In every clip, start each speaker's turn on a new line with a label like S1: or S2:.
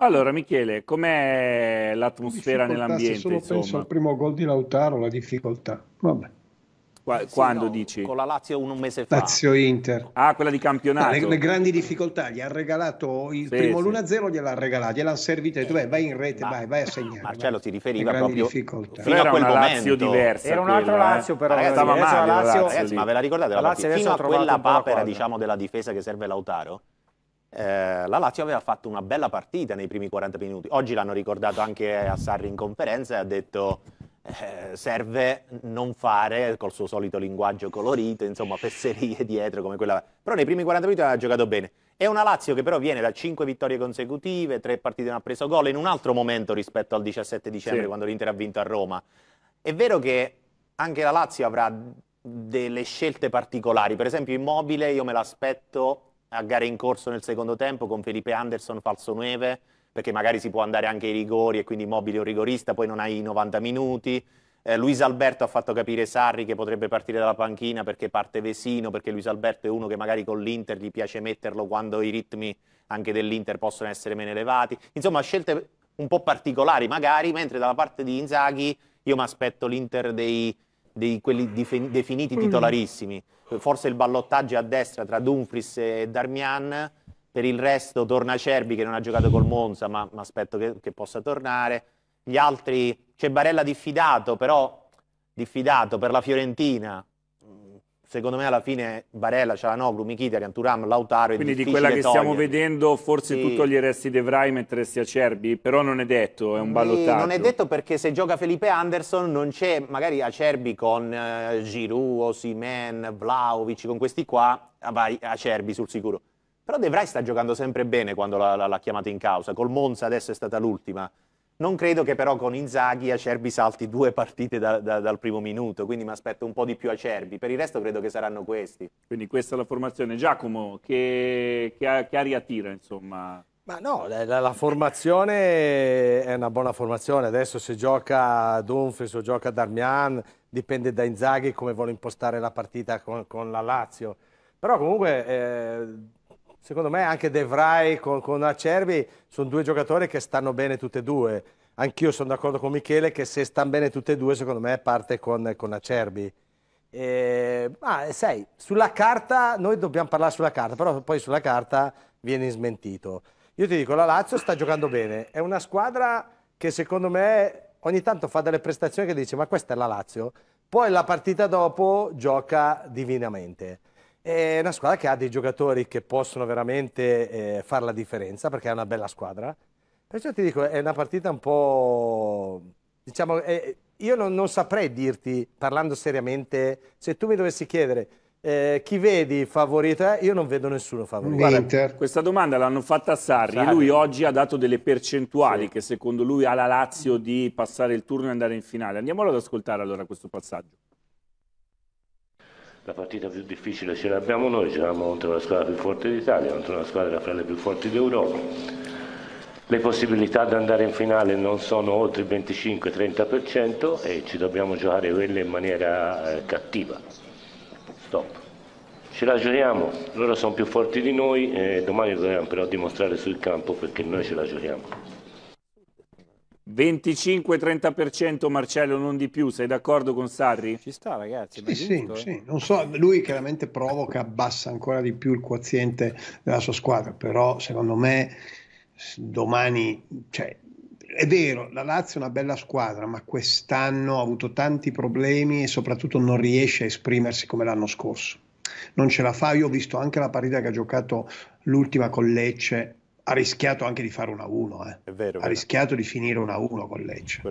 S1: Allora, Michele, com'è l'atmosfera nell'ambiente? Solo insomma? penso al
S2: primo gol di Lautaro, la difficoltà. Vabbè.
S1: Qua, sì, quando no, dici? Con la Lazio un mese fa. Lazio Inter. Ah, quella di ah, campionato. le, le, grandi difficoltà, gli ha regalato il sì, primo sì. l'1-0, gliel'ha
S2: regalato, gliel'ha servita. tu vai in rete, Ma, vai, vai a segnare.
S3: Marcello ti riferiva proprio difficoltà. Fino a quel una Lazio diversa. Era un altro quella, eh? Lazio però. Ragazzi, stava eh. male, Lazio, Lazio, ragazzi, ma ve la ricordate? La Lazio fino a quella papera, diciamo, della difesa che serve Lautaro? eh, la Lazio aveva fatto una bella partita nei primi 40 minuti. Oggi l'hanno ricordato anche a Sarri in conferenza e ha detto eh, serve non fare col suo solito linguaggio colorito, insomma, fesserie dietro come quella. Però nei primi 40 minuti ha giocato bene. È una Lazio che però viene da 5 vittorie consecutive, 3 partite non ha preso gol in un altro momento rispetto al 17 dicembre sì. quando l'Inter ha vinto a Roma. È vero che anche la Lazio avrà delle scelte particolari, per esempio Immobile io me l'aspetto a gare in corso nel secondo tempo con Felipe Anderson falso 9 perché magari si può andare anche ai rigori e quindi mobile o rigorista, poi non hai i 90 minuti. Eh, Luis Alberto ha fatto capire Sarri che potrebbe partire dalla panchina perché parte Vesino, perché Luis Alberto è uno che magari con l'Inter gli piace metterlo quando i ritmi anche dell'Inter possono essere meno elevati. Insomma, scelte un po' particolari magari, mentre dalla parte di Inzaghi io mi aspetto l'Inter dei di quelli difen- definiti titolarissimi. Forse il ballottaggio a destra tra Dumfries e Darmian, per il resto torna Cerbi che non ha giocato col Monza, ma, ma aspetto che, che, possa tornare. Gli altri, c'è Barella diffidato, però diffidato per la Fiorentina, secondo me alla fine Barella,
S1: Cialanoglu, Mkhitaryan, Turam, Lautaro quindi di quella che togliere. stiamo vedendo forse sì. tu toglieresti De Vrij metteresti Acerbi però non è detto, è un ballottaggio sì, non è
S3: detto perché se gioca Felipe Anderson non c'è magari Acerbi con eh, Giroud, Osimen, Vlaovic con questi qua, ah, vai Acerbi sul sicuro però De Vrij sta giocando sempre bene quando l'ha chiamato in causa col Monza adesso è stata l'ultima non credo che però con Inzaghi Acerbi salti due partite
S1: da, da, dal primo minuto, quindi mi aspetto un po' di più Acerbi. Per il resto credo che saranno questi. Quindi questa è la formazione. Giacomo, che, che, che aria tira insomma?
S4: Ma no, la, la, formazione è una buona formazione. Adesso se gioca Dumfries o gioca Darmian dipende da Inzaghi come vuole impostare la partita con, con la Lazio. Però comunque eh, Secondo me anche De Vrij con, con Acerbi sono due giocatori che stanno bene tutti e due. Anch'io sono d'accordo con Michele che se stanno bene tutti e due, secondo me parte con, con Acerbi. Eh, ma sai, sulla carta, noi dobbiamo parlare sulla carta, però poi sulla carta viene smentito. Io ti dico, la Lazio sta giocando bene, è una squadra che secondo me ogni tanto fa delle prestazioni che dice ma questa è la Lazio, poi la partita dopo gioca divinamente. È una squadra che ha dei giocatori che possono veramente eh, fare la differenza perché è una bella squadra. Perciò ti dico, è una partita un po'... Diciamo, eh, io non, non, saprei dirti, parlando seriamente, se tu mi dovessi chiedere eh, chi vedi
S1: favorita, eh, io non vedo nessuno favorito. Guarda, questa domanda l'hanno fatta a Sarri, Sarri, lui oggi ha dato delle percentuali sì. che secondo lui ha la Lazio di passare il turno e andare in finale. Andiamolo ad ascoltare allora questo passaggio. La partita più difficile ce l'abbiamo noi, ce l'abbiamo contro la squadra più forte d'Italia, contro una squadra fra le più forti d'Europa. Le possibilità di andare in finale non sono oltre il 25-30% e ci dobbiamo giocare quelle in maniera eh, cattiva. Stop. Ce la giochiamo, loro sono più forti di noi e eh, domani dobbiamo però dimostrare sul campo perché noi ce la giochiamo. 25-30% Marcello, non di più, sei d'accordo con Sarri? Ci sta ragazzi. Sì, sì, sì.
S2: Eh. Non so, lui chiaramente provoca, abbassa ancora di più il quoziente della sua squadra, però secondo me domani, cioè, è vero, la Lazio è una bella squadra, ma quest'anno ha avuto tanti problemi e soprattutto non riesce a esprimersi come l'anno scorso. Non ce la fa, io ho visto anche la partita che ha giocato l'ultima con Lecce, ha rischiato anche di fare 1-1, eh. vero, ha vero. rischiato di finire 1-1 con Lecce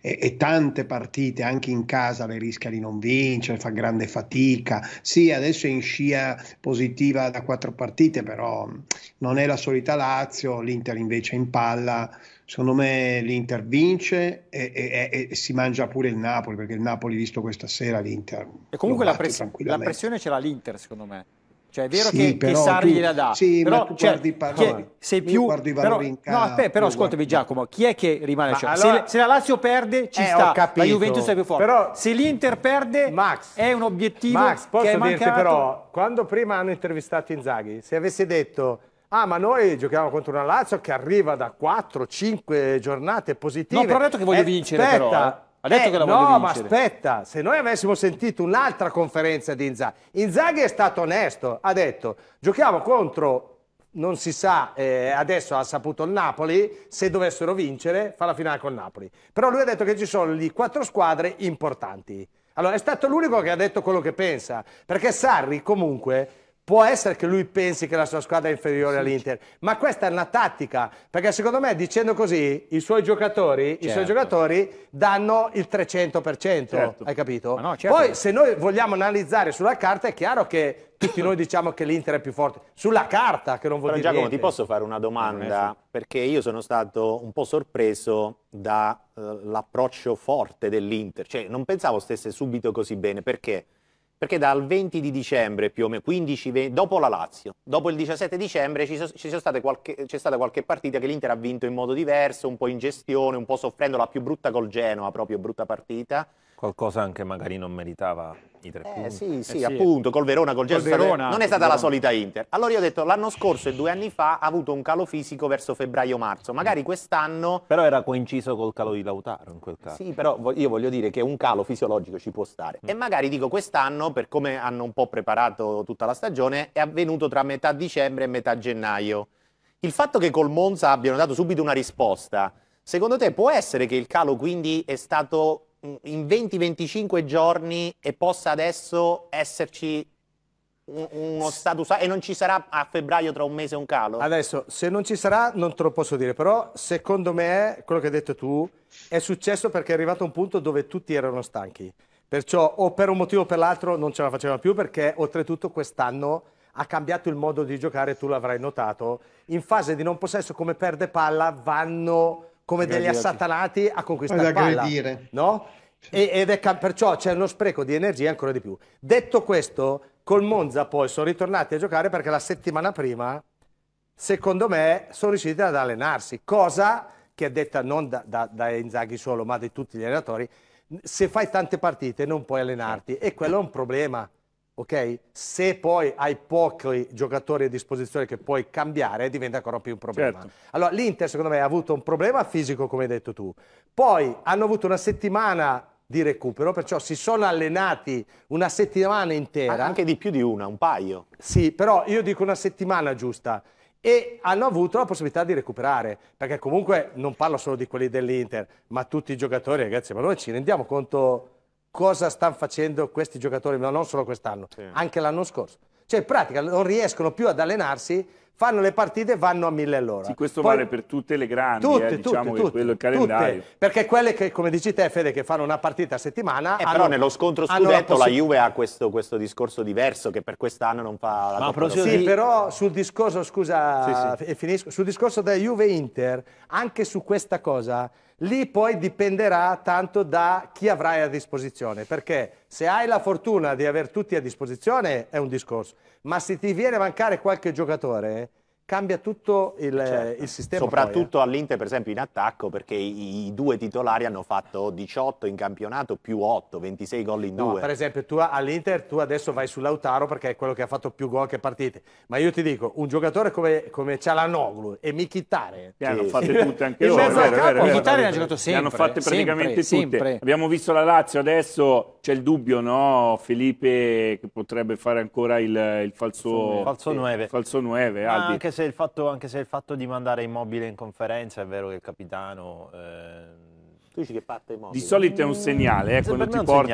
S2: e, e, tante partite anche in casa le rischia di non vincere, fa grande fatica, sì adesso è in scia positiva da quattro partite però non è la solita Lazio, l'Inter invece è in palla, secondo me l'Inter vince e, e, e, si mangia pure il Napoli perché il Napoli visto questa sera l'Inter e comunque la, pres- la
S5: pressione ce l'ha l'Inter secondo me cioè è vero sì, che, però, che Sarri gliela dà, sì, però, tu cioè, guardi, sei
S2: più... Guardi però, no, aspetta, eh,
S5: però ascoltami Giacomo, chi è che rimane a allora, se, se, la Lazio perde ci eh, sta, la Juventus è più forte. Però, se l'Inter perde Max, è un obiettivo Max, posso che è mancato. Dirti però,
S4: quando prima hanno intervistato Inzaghi, se avessi detto Ah, ma noi giochiamo contro una Lazio che arriva da 4-5 giornate positive. No, però ho detto che voglio eh, vincere, aspetta, però. Eh. Ha detto eh, che la voglio no, vincere. No, ma aspetta, se noi avessimo sentito un'altra conferenza di Inzaghi, Inzaghi è stato onesto, ha detto giochiamo contro non si sa, eh, adesso ha saputo il Napoli, se dovessero vincere fa la finale con il Napoli. Però lui ha detto che ci sono lì quattro squadre importanti. Allora è stato l'unico che ha detto quello che pensa, perché Sarri comunque Può essere che lui pensi che la sua squadra è inferiore sì, all'Inter, ma questa è una tattica, perché secondo me dicendo così i suoi giocatori, certo. i suoi certo. giocatori danno il 300%, certo. hai capito? No, certo. Poi se noi vogliamo analizzare sulla carta è chiaro che tutti noi diciamo che l'Inter è più forte, sulla carta che non vuol Però, dire Giacomo, niente. ti posso
S3: fare una domanda? Eh, perché io sono stato un po' sorpreso dall'approccio eh, forte dell'Inter, cioè non pensavo stesse subito così bene, perché perché dal 20 di dicembre più o meno, 15, 20, dopo la Lazio, dopo il 17 dicembre ci so, ci qualche, c'è stata qualche partita che l'Inter ha vinto in modo diverso, un po' in gestione, un po' soffrendo la più brutta col Genoa, proprio brutta partita. Qualcosa anche magari non meritava i tre punti. eh, Sì, sì, eh, sì. appunto, col Verona, col Genoa. Verona, non è stata la solita Inter. Allora io ho detto, l'anno scorso e due anni fa ha avuto un calo fisico verso febbraio-marzo. Mm. Magari quest'anno... Però era coinciso col calo di Lautaro in quel caso. Sì, però io voglio dire che un calo fisiologico ci può stare. Mm. E magari dico quest'anno, per come hanno un po' preparato tutta la stagione, è avvenuto tra metà dicembre e metà gennaio. Il fatto che col Monza abbiano dato subito una risposta, secondo te può essere che il calo quindi è stato in 20-25 giorni e possa adesso esserci uno status e non ci sarà a febbraio tra un mese un calo?
S4: Adesso, se non ci sarà non te lo posso dire, però secondo me quello che hai detto tu è successo perché è arrivato un punto dove tutti erano stanchi. Perciò o per un motivo o per l'altro non ce la facevano più perché oltretutto quest'anno ha cambiato il modo di giocare, tu l'avrai notato. In fase di non possesso come perde palla vanno come degli assatanati a conquistare Ad palla, aggredire. no? E, ed è, perciò c'è uno spreco di energia ancora di più. Detto questo, col Monza poi sono ritornati a giocare perché la settimana prima, secondo me, sono riusciti ad allenarsi, cosa che è detta non da, da, da Inzaghi solo, ma di tutti gli allenatori, se fai tante partite non puoi allenarti e quello è un problema ok? Se poi hai pochi giocatori a disposizione che puoi cambiare, diventa ancora più un problema. Certo. Allora, l'Inter, secondo me, ha avuto un problema fisico, come hai detto tu. Poi hanno avuto una settimana di recupero, perciò si sono allenati una settimana intera. Anche di più di una, un paio. Sì, però io dico una settimana giusta e hanno avuto la possibilità di recuperare, perché comunque non parlo solo di quelli dell'Inter, ma tutti i giocatori, ragazzi, ma noi ci rendiamo conto cosa stanno facendo questi giocatori, ma non solo quest'anno, sì. anche l'anno scorso. Cioè in pratica non riescono più ad allenarsi, fanno le partite e vanno a mille all'ora. Sì, questo Poi, vale per tutte le grandi, eh, tutte, eh, diciamo tutte, che quello è il calendario. Tutte, perché quelle che, come dici te Fede, che fanno una partita a settimana... Eh, hanno, però nello scontro scudetto la, la, Juve
S3: ha questo, questo, discorso diverso che per quest'anno non fa la
S6: Ma Coppa Sì,
S4: però sul discorso, scusa, sì, sì. e finisco, sul discorso della Juve-Inter, anche su questa cosa Lì poi dipenderà tanto da chi avrai a disposizione, perché se hai la fortuna di aver tutti a disposizione è un discorso, ma se ti viene a mancare qualche giocatore cambia tutto il, eh, certo. il sistema. Soprattutto poi, eh.
S3: all'Inter, per esempio, in attacco, perché i, i, due titolari hanno fatto 18 in campionato più 8, 26 gol in no, due. Per
S4: esempio, tu all'Inter tu adesso vai sull'Autaro perché è quello che ha fatto più gol che partite. Ma io ti dico, un giocatore come, come Cialanoglu e Michitare. Che eh, hanno fatte tutte anche loro. Michitare ha giocato sempre. Le hanno fatte praticamente sempre, tutte. Sempre.
S1: Abbiamo visto la Lazio, adesso c'è il dubbio, no? Felipe che potrebbe fare ancora il, il falso, falso 9. Falso 9, Albi. Anche
S6: se, fatto, anche se il fatto di mandare immobile in conferenza è vero che il capitano... Eh, tu dici che parte immobile. Di
S1: solito è un segnale, eh, mm, quando ti porti...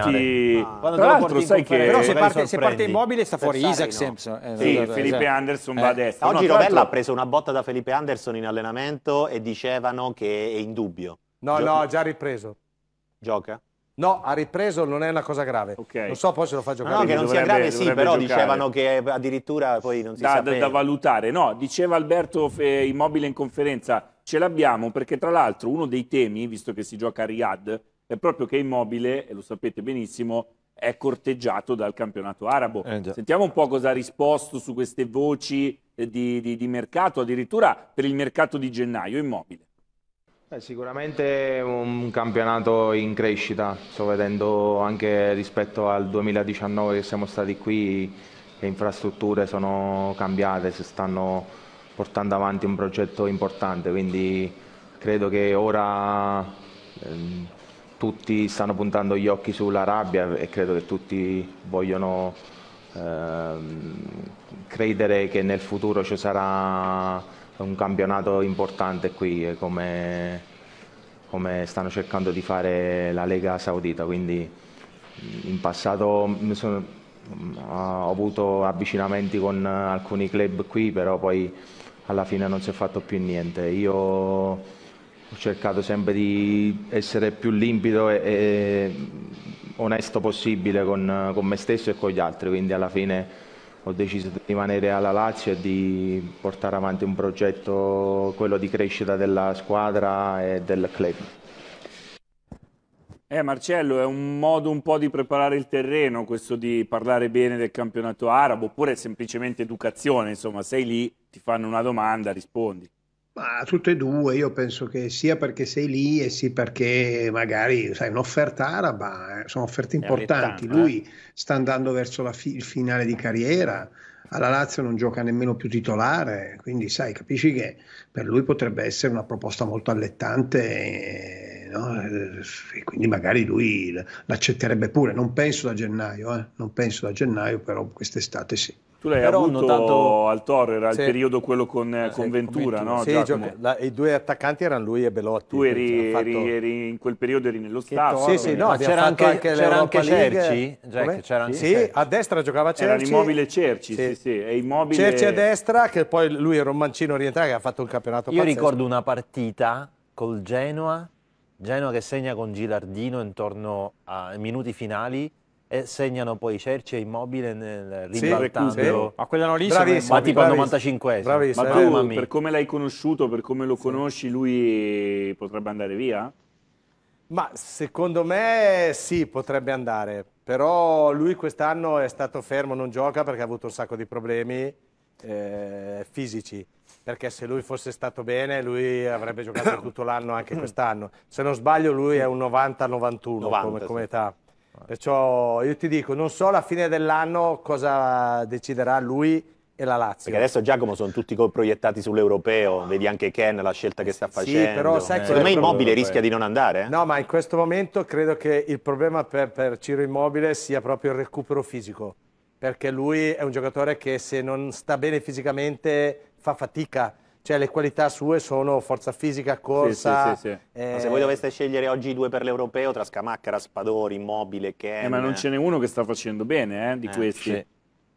S1: Ah. Quando Tra l'altro sai che... Però se eh, parte, se parte, immobile sta fuori Pensare Isaac no. Sampson. Eh,
S3: sì, esatto, Felipe esatto. Anderson eh. va a destra. Oggi no, Rovella ha preso una botta da Felipe Anderson in allenamento e dicevano che è in dubbio.
S4: No, Gio... no, già ripreso. Gioca? No, ha ripreso, non è una cosa grave. Okay. Non so, poi se lo faccio capire. No, che non dovrebbe, sia grave, sì, però giocare. dicevano
S1: che addirittura poi non si da, da, da valutare. No, diceva Alberto eh, Immobile in conferenza, ce l'abbiamo perché tra l'altro uno dei temi, visto che si gioca a Riyadh, è proprio che Immobile, e lo sapete benissimo, è corteggiato dal campionato arabo. Eh, Sentiamo un po' cosa ha risposto su queste voci eh, di, di, di mercato, addirittura per il mercato di gennaio Immobile.
S7: Eh, sicuramente un campionato in crescita, sto vedendo anche rispetto al 2019 che siamo stati qui, le infrastrutture sono cambiate, si stanno portando avanti un progetto importante, quindi credo che ora ehm, tutti stanno puntando gli occhi sulla rabbia e credo che tutti vogliono ehm, credere che nel futuro ci sarà un campionato importante qui come, come stanno cercando di fare la Lega Saudita, quindi in passato sono, ho avuto avvicinamenti con alcuni club qui, però poi alla fine non si è fatto più niente. Io ho cercato sempre di essere più limpido e, e onesto possibile con, con me stesso e con gli altri, quindi alla fine ho deciso di rimanere alla Lazio e di portare avanti un progetto, quello di crescita della squadra e del club.
S1: Eh Marcello, è
S7: un modo
S1: un po' di preparare il terreno questo di parlare bene del campionato arabo oppure semplicemente educazione, insomma sei lì, ti fanno una domanda, rispondi.
S2: Ma tutte e due, io penso che sia perché sei lì e sì perché magari, sai, un'offerta araba, eh, sono offerte importanti. Eh. Lui sta andando verso fi- il finale di carriera, alla Lazio non gioca nemmeno più titolare, quindi sai, capisci che per lui potrebbe essere una proposta molto allettante eh, no? e quindi magari lui l'accetterebbe pure, non penso da gennaio, eh? non penso da gennaio, però quest'estate sì.
S1: Tu l'hai Però avuto notato... al Torre, era sì. il periodo quello con, ah, sì, con Ventura, con no? Sì, gioca... La, I due attaccanti erano lui e Belotti. Tu eri, fatto... eri, eri in quel periodo eri nello staff. Sì, sì, no, c'era anche, anche, c'era anche Cerci? Jack, c'era anche sì, Cerci. a destra giocava Cerci. Era immobile Cerci, sì, sì. sì è immobile... Cerci a
S4: destra, che poi lui era un mancino orientale che ha fatto un campionato Io pazzesco. ricordo una partita
S6: col Genoa, Genoa che segna con Gilardino intorno ai minuti finali, e segnano poi Cerce immobile nel ribaltando. Sì, sì. Ma quella non
S1: lì bravissimo, ma tipo al 95 bravissimo. Ma tu, per come l'hai conosciuto, per come lo conosci, lui potrebbe andare via?
S4: Ma secondo me sì, potrebbe andare, però lui quest'anno è stato fermo, non gioca perché ha avuto un sacco di problemi eh, fisici, perché se lui fosse stato bene lui avrebbe giocato tutto l'anno anche quest'anno. Se non sbaglio lui è un 90-91 come, come età. Perciò io ti dico, non so alla fine dell'anno cosa deciderà lui e la Lazio. Perché adesso
S3: Giacomo sono tutti proiettati sull'europeo, vedi anche Ken la scelta che sta facendo. Sì, però sai eh. Secondo me Immobile rischia di non andare. Eh?
S4: No, ma in questo momento credo che il problema per, per Ciro Immobile sia proprio il recupero fisico, perché lui è un giocatore che se non sta bene fisicamente fa fatica cioè le qualità sue sono forza fisica,
S1: corsa. Sì, sì, sì, eh... se voi
S3: doveste scegliere oggi i due per l'europeo tra Scamacca, Raspadori, Immobile,
S1: che. Eh, ma non ce n'è uno che sta facendo bene eh, di eh, questi.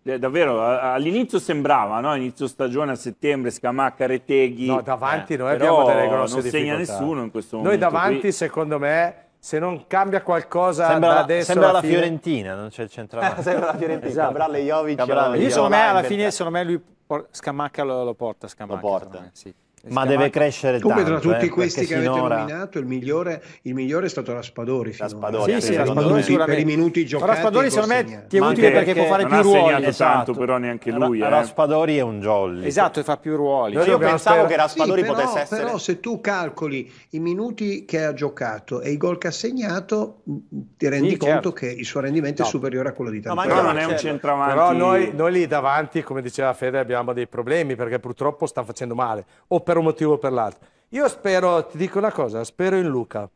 S1: Eh, davvero, all'inizio sembrava, no? inizio stagione a settembre, Scamacca, Reteghi. No, davanti eh, noi abbiamo delle grosse non difficoltà. Non segna nessuno in questo momento. Noi davanti, qui...
S4: secondo me, se non cambia qualcosa sembra, adesso sembra la fine...
S6: Fiorentina non c'è il centrale
S3: sembra la Fiorentina esatto. Cabral e Jovic Cabral, io secondo me alla fine
S5: secondo me lui Scamacca lo, lo porta, Scamacca. Lo porta. Sì. Ma deve crescere Comunque, tanto. tra tutti
S2: eh, questi che sinora... avete nominato, il migliore, il migliore, è stato Raspadori. Raspadori, sì, sì, Raspadori me, per i minuti giocati. Raspadori secondo me ti è utile perché, può fare più ruoli. Non esatto. tanto però
S1: neanche lui. Eh. Raspadori è un jolly.
S5: Esatto, e fa più ruoli. Cioè, io pensavo per... che Raspadori
S1: sì, potesse
S2: essere... Però se tu calcoli i minuti che ha giocato e i gol che ha segnato, mm, ti rendi sì, certo. conto che il suo rendimento no. è superiore a quello di Tampere.
S4: No, non è un centravanti. Però noi lì davanti, come diceva Fede, abbiamo dei problemi perché purtroppo sta facendo male. O per per un motivo o per l'altro. Io spero, ti dico una cosa, spero in Luca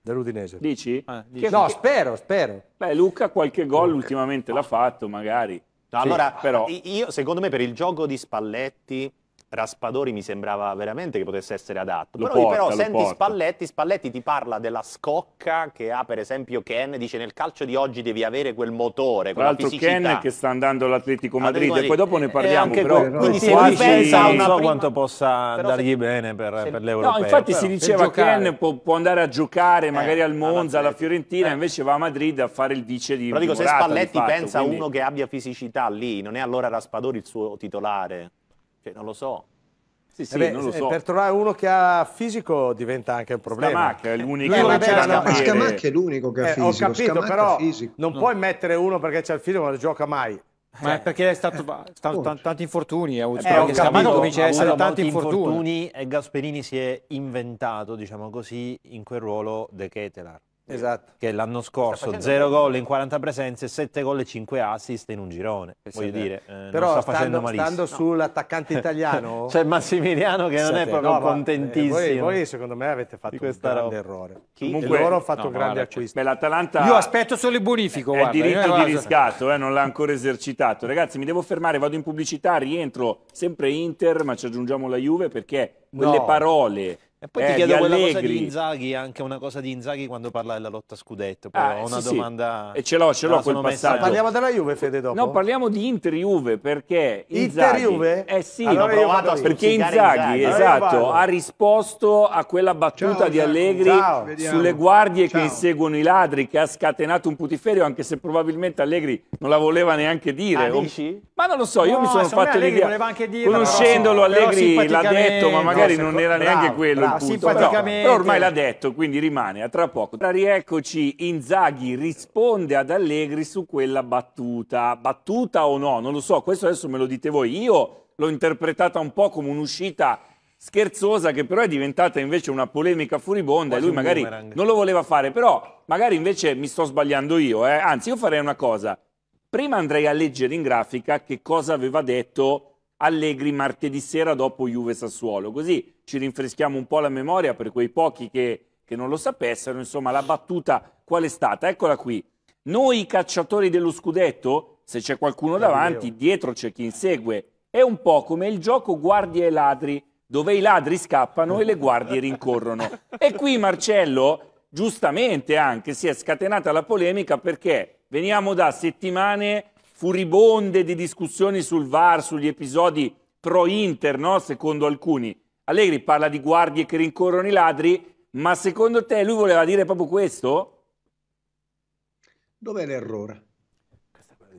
S4: dell'Udinese.
S1: Dici? Eh, dici? No, spero, spero. Beh, Luca qualche gol ultimamente l'ha fatto, magari. No, sì. Allora, però... io, secondo
S3: me per il gioco di Spalletti Raspadori mi sembrava veramente che potesse essere adatto. Lo però, porta, però senti porta. Spalletti, Spalletti ti parla della scocca che ha per esempio Ken, dice nel calcio di oggi devi avere quel motore, Tra l'altro Ken che
S1: sta andando all'Atletico Madrid, Madrid, e poi dopo ne eh,
S6: parliamo. Eh, però, però, quindi se lui pensa a una non so prima... quanto
S3: possa andargli se... bene per, se... per l'Europeo.
S6: No, infatti si
S1: diceva che Ken può, può, andare a giocare eh, magari al Monza, alla Fiorentina, eh. invece va a Madrid a fare il vice di Però dico, Morata, se Spalletti fatto, pensa a quindi... uno che abbia fisicità lì, non è allora Raspadori il suo
S3: titolare? Cioè, non lo so. Sì, eh sì, Beh, so. Per
S4: trovare uno che ha fisico diventa anche un problema. Scamacca è l'unico eh, vabbè, che ha Scamacca è l'unico che ha eh, fisico. Ho capito, Scamacca però non no. puoi mettere uno perché c'è il fisico non gioca mai. Ma eh. perché è stato, stato eh. t-
S6: tanti infortuni, ha avuto eh, Scamacca comincia a essere tanti infortuni. infortuni e Gasperini si è inventato, diciamo così, in quel ruolo De Ketelar. Esatto. Che l'anno scorso 0 gol in 40 presenze, 7 gol e 5 assist in un girone. Sì, voglio dire, eh, Però sta facendo stando,
S4: malissimo. Stando sull'attaccante italiano... C'è cioè,
S2: Massimiliano che sì, non è proprio no, eh, contentissimo. Voi, voi,
S1: secondo me avete fatto un grande errore. Chi? Comunque loro hanno fatto no, un grande acquisto. L'Atalanta... Io
S4: aspetto
S5: solo il bonifico. È, guarda, è diritto di riscatto,
S1: eh, non l'ha ancora esercitato. Ragazzi, mi devo fermare, vado in pubblicità, rientro sempre Inter, ma ci aggiungiamo la Juve perché quelle no. parole e poi eh, ti chiedo quella cosa di
S6: Inzaghi, anche una cosa di Inzaghi quando parla della lotta scudetto, però ah, una sì, domanda... E ce l'ho, ce l'ho quel passaggio. Parliamo
S1: della Juve, Fede, dopo? No, parliamo di Inter-Juve, perché Inzaghi... Inter-Juve? Eh sì, allora provato a perché Inzaghi, Inzaghi esatto, ha risposto a quella battuta ciao, di Allegri ciao, sulle guardie ciao. che inseguono i ladri, che ha scatenato un putiferio, anche se probabilmente Allegri non la voleva neanche dire. Ah, dici? Ma non lo so, io no, mi sono fatto l'idea... Conoscendolo Allegri l'ha detto, ma magari non era neanche quello no, simpaticamente. Però, però ormai l'ha detto, quindi rimane a tra poco. Rieccoci, Inzaghi risponde ad Allegri su quella battuta. Battuta o no? Non lo so, questo adesso me lo dite voi. Io l'ho interpretata un po' come un'uscita scherzosa che però è diventata invece una polemica furibonda Quasi e lui magari non lo voleva fare, però magari invece mi sto sbagliando io, eh. anzi io farei una cosa, prima andrei a leggere in grafica che cosa aveva detto Allegri martedì sera dopo Juve Sassuolo, così ci rinfreschiamo un po' la memoria per quei pochi che, che non lo sapessero, insomma la battuta qual è stata? Eccola qui. Noi cacciatori dello scudetto, se c'è qualcuno davanti, dietro c'è chi insegue. È un po' come il gioco guardie e ladri, dove i ladri scappano e le guardie rincorrono. E qui Marcello, giustamente anche, si è scatenata la polemica perché veniamo da settimane furibonde di discussioni sul VAR, sugli episodi pro-Inter, no? secondo alcuni. Allegri parla di guardie che rincorrono i ladri, ma secondo te lui voleva dire proprio questo? Dov'è l'errore?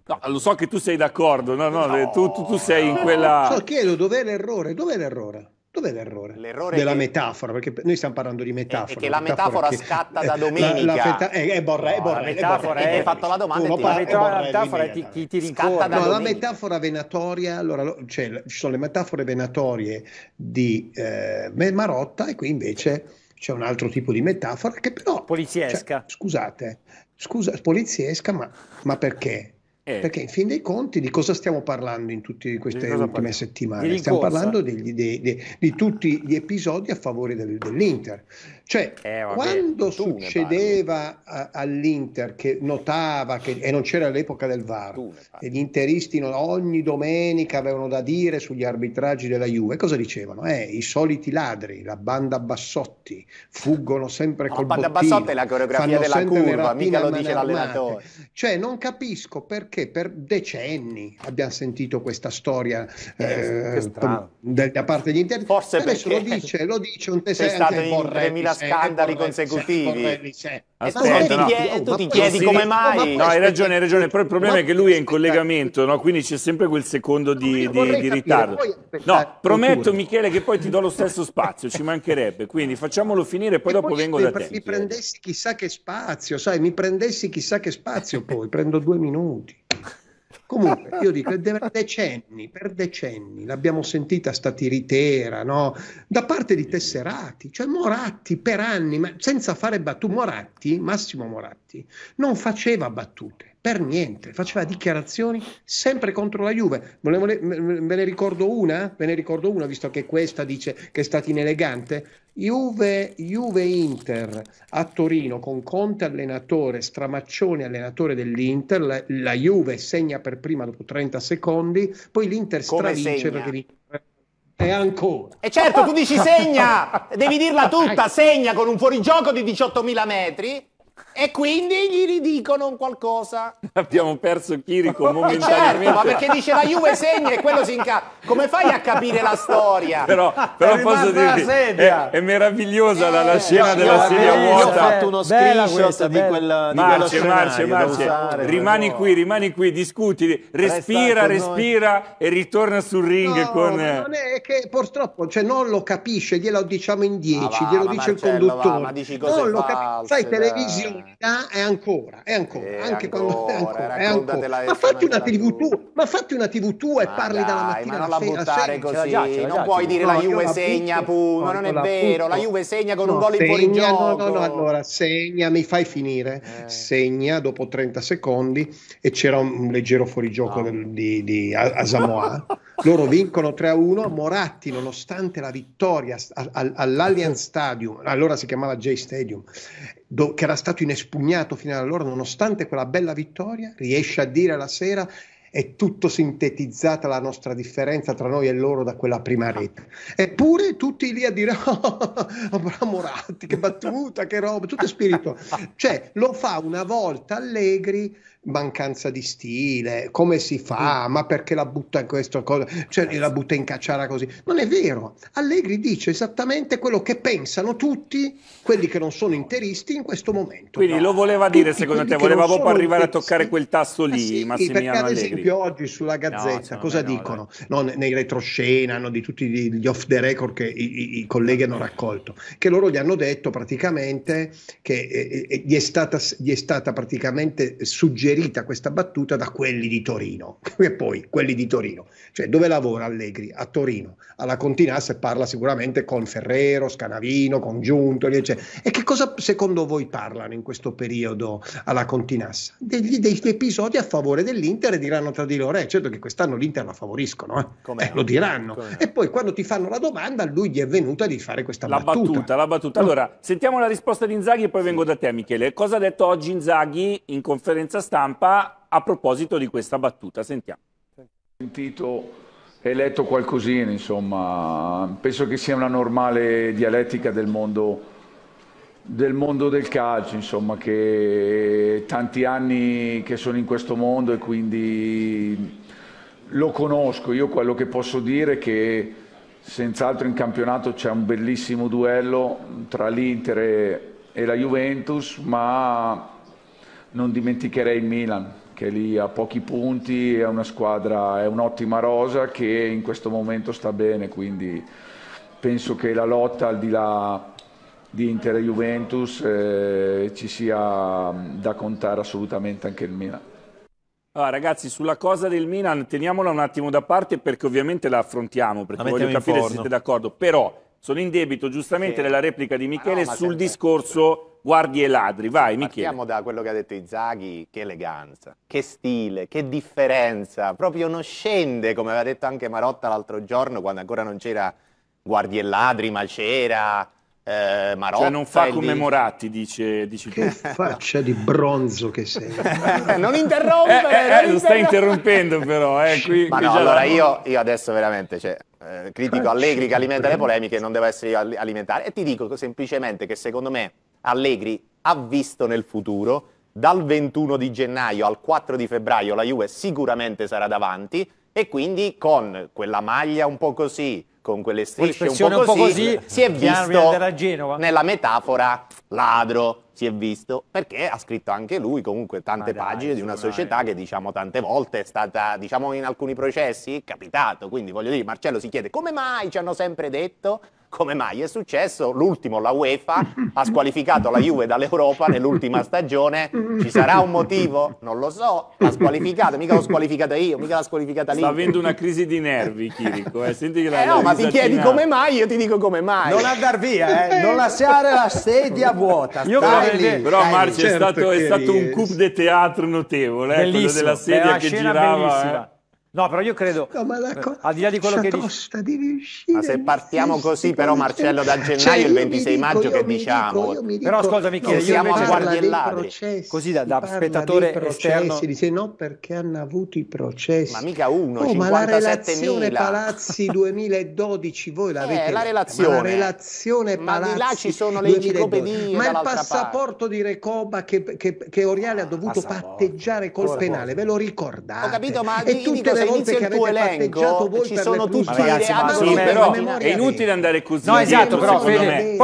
S1: No, lo so che tu sei d'accordo, no, no, no. Tu, tu, tu, sei in quella... So,
S2: chiedo dov'è l'errore, dov'è l'errore? Dov'è l'errore? L'errore della che... metafora, perché noi stiamo parlando di metafora. Perché la metafora, metafora che... scatta eh, da domenica. La, la feta... Eh, è, è borra, no, è borra, la metafora è... è... hai fatto la domanda. Ti... Parla, la, la metafora è ti, chi ti ricorda. No, domenica. la metafora venatoria, allora cioè, ci sono le metafore venatorie di eh, Marotta e qui invece c'è un altro tipo di metafora che però... Poliziesca. Cioè, scusate, scusa, poliziesca, ma, ma perché? Eh. Perché in fin dei conti di cosa stiamo parlando in tutte queste ultime parliamo? settimane? Stiamo parlando degli, dei, dei, di tutti gli episodi a favore del, dell'Inter. Cioè, eh, vabbè, quando succedeva a, all'Inter che notava che, e non c'era l'epoca del VAR, e gli interisti non, ogni domenica avevano da dire sugli arbitraggi della Juve, cosa dicevano? Eh, i soliti ladri, la banda Bassotti, fuggono sempre col bottino. La banda Bassotti è la coreografia della curva, mica lo dice l'allenatore. Cioè, non capisco perché per decenni abbiamo sentito questa storia eh, eh, da parte degli interisti. Forse perché lo dice, lo dice un tesserante,
S3: vorrei eh, scandali cioè, consecutivi.
S1: Aspetta, cioè, E tu ti chiedi come mai? No, hai ragione, hai ragione. Però il problema è che lui è in collegamento, no? quindi c'è sempre quel secondo di, di, di ritardo. No, prometto Michele che poi ti do lo stesso spazio, ci mancherebbe. Quindi facciamolo finire e poi dopo vengo da te. Mi prendessi
S2: chissà che spazio, sai, mi prendessi chissà che spazio poi, prendo due minuti. Comunque, io dico, per decenni, per decenni l'abbiamo sentita sta tiritera, no? Da parte di Tesserati, cioè Moratti per anni, ma senza fare battute. Moratti, Massimo Moratti, non faceva battute per niente, faceva dichiarazioni sempre contro la Juve. Me ne, me ne, ricordo una, ve ne ricordo una, visto che questa dice che è stata inelegante. Juve, Juve Inter a Torino con Conte allenatore, Stramaccione allenatore dell'Inter, la, la Juve segna per prima dopo 30 secondi, poi l'Inter Come stravince perché l'Inter e ancora. E certo, tu dici segna, devi dirla tutta,
S3: segna con un fuorigioco di 18.000 metri e quindi gli ridicono qualcosa.
S1: Abbiamo perso Chirico momentaneamente. Certo, ma perché
S3: dice la Juve segna e quello si incappa. Come fai a capire la storia? Però, eh, però è posso dirvi, è,
S1: è, meravigliosa eh, la, la, eh, scena no, della sedia vuota. Io ho fatto uno screenshot di, quella, di Marce, Marce, Marce, rimani qui, rimani qui, discuti, respira, respira noi. e ritorna sul ring no, con... Non
S2: è che purtroppo cioè, non lo capisce, glielo diciamo in dieci, ah, glielo dice Marcello, il conduttore. Va, non lo capisce, sai, televisione l'unità è ancora, è ancora, è anche ancora, quando è ancora, è ancora. Ma fatti una TV tu, ma fatti una TV tu e ma parli dai, dalla mattina ma non così, non puoi dire la Juve segna, pu, ma non è vero, la Juve
S3: segna con un gol in fuorigioco. No, no,
S2: allora segna, mi fai finire, eh. segna dopo 30 secondi e c'era un leggero fuorigioco no. Ah. di, di Loro vincono 3-1, a Moratti nonostante la vittoria all'Allianz Stadium, allora si chiamava J Stadium, do, che era stato inespugnato fino ad allora, nonostante quella bella vittoria, riesce a dire alla sera è tutto sintetizzata la nostra differenza tra noi e loro da quella prima rete. Eppure tutti lì a dire oh, bravo Ratti, che battuta, che roba, tutto spirito. Cioè, lo fa una volta Allegri, mancanza di stile, come si fa, ma perché la butta in questo cosa, cioè eh, la butta in cacciara così. Non è vero, Allegri dice esattamente quello che pensano tutti quelli che non sono interisti in questo momento. Quindi no? lo voleva dire tutti secondo te, voleva proprio arrivare interisti.
S1: a toccare quel tasto eh lì, sì, Massimiliano perché ad esempio Allegri. oggi sulla Gazzetta no, cosa me, dicono?
S2: No, nei retroscena, hanno di tutti gli off the record che i, i, i colleghi hanno raccolto, che loro gli hanno detto praticamente che eh, eh gli, è stata, gli è stata praticamente suggerita digerita questa battuta da quelli di Torino e poi quelli di Torino, cioè dove lavora Allegri? A Torino, alla Continasse parla sicuramente con Ferrero, Scanavino, con Giuntoli eccetera. E che cosa secondo voi parlano in questo periodo alla Continassa? Degli, degli episodi a favore dell'Inter e diranno tra di loro, eh, certo che quest'anno l'Inter la favoriscono,
S1: eh. Eh, lo diranno. Com'è? E poi quando ti fanno la domanda lui gli è venuta di fare questa la battuta. battuta la battuta. Allora, sentiamo la risposta di Inzaghi e poi vengo da te Michele. Cosa ha detto oggi Inzaghi in conferenza stampa? stampa a proposito di questa battuta. Sentiamo. Ho Sentito e letto qualcosina, insomma, penso che sia una normale dialettica del mondo del mondo del calcio, insomma, che tanti anni che sono in questo mondo e quindi lo conosco. Io quello che posso dire è che senz'altro in campionato c'è un bellissimo duello tra l'Inter e la Juventus, ma non dimenticherei il Milan, che lì ha pochi punti, è una squadra, è un'ottima rosa che in questo momento sta bene, quindi penso che la lotta al di là di Inter e Juventus eh, ci sia mm, da contare assolutamente anche il Milan. Allora, ah, ragazzi, sulla cosa del Milan teniamola un attimo da parte perché ovviamente la affrontiamo, perché la voglio capire se siete d'accordo, però sono in debito giustamente nella replica di Michele no, sul sempre. discorso guardie e ladri. Vai Michele. Partiamo da quello che ha detto Inzaghi, che
S3: eleganza, che stile, che differenza. Proprio non scende, come aveva detto anche Marotta l'altro giorno quando ancora non c'era guardie e ladri, ma c'era eh, Marotta. Cioè non fa commemorati,
S2: dice, dice che faccia di bronzo che sei.
S1: non interrompere! Eh, eh, eh lo stai interrompendo però, eh, qui, Ma qui no, allora io,
S3: io, adesso veramente, cioè, eh, critico ah, Allegri che alimenta le polemiche, non deve essere io alimentare. E ti dico semplicemente che secondo me Allegri ha visto nel futuro, dal 21 di gennaio al 4 di febbraio la Juve sicuramente sarà davanti, e quindi con quella maglia un po' così, con quelle strisce un po' così, un po così si è visto nella metafora ladro, si è visto, perché ha scritto anche lui comunque tante dai, pagine di una società che diciamo tante volte è stata, diciamo in alcuni processi, capitato, quindi voglio dire, Marcello si chiede come mai ci hanno sempre detto, come mai è successo, l'ultimo la UEFA ha squalificato la Juve dall'Europa nell'ultima stagione, ci sarà un motivo? Non lo so, l'ha squalificata, mica l'ho squalificata io, mica l'ha squalificata lì. Sta avendo una
S1: crisi di nervi Chirico, eh, senti che la, eh no, ma ti chiedi come
S3: mai, io ti dico come mai. Non andar via, eh. non lasciare la sedia vuota,
S5: io stai lì, però Marci certo è, stato, è stato un
S1: coup de teatro notevole, eh, quello ecco, della sedia che girava. Bellissima. Eh.
S3: No, però io credo, no, ma eh, co- al di là di quello che dici... Di riuscire ma se partiamo così però Marcello da gennaio cioè, il 26 dico, maggio che diciamo? Dico, dico, però scusa Michele, no, io siamo guardie e ladri. così da, da spettatore processi, esterno...
S2: Dice no perché hanno avuto i processi. Ma mica uno, oh, ma la relazione Palazzi 2012 voi eh, l'avete... Eh, la relazione. La relazione Palazzi ma là ci sono le enciclopedie Ma il passaporto parte. di Recoba che, che, che Oriale ha ah, dovuto patteggiare col penale, ve lo ricordate? Ho capito, ma... E tutte se volte inizia il tuo elenco, ci sono tutti i reati. Ma sì, però è
S5: inutile andare così.
S1: No, esatto, però
S2: posso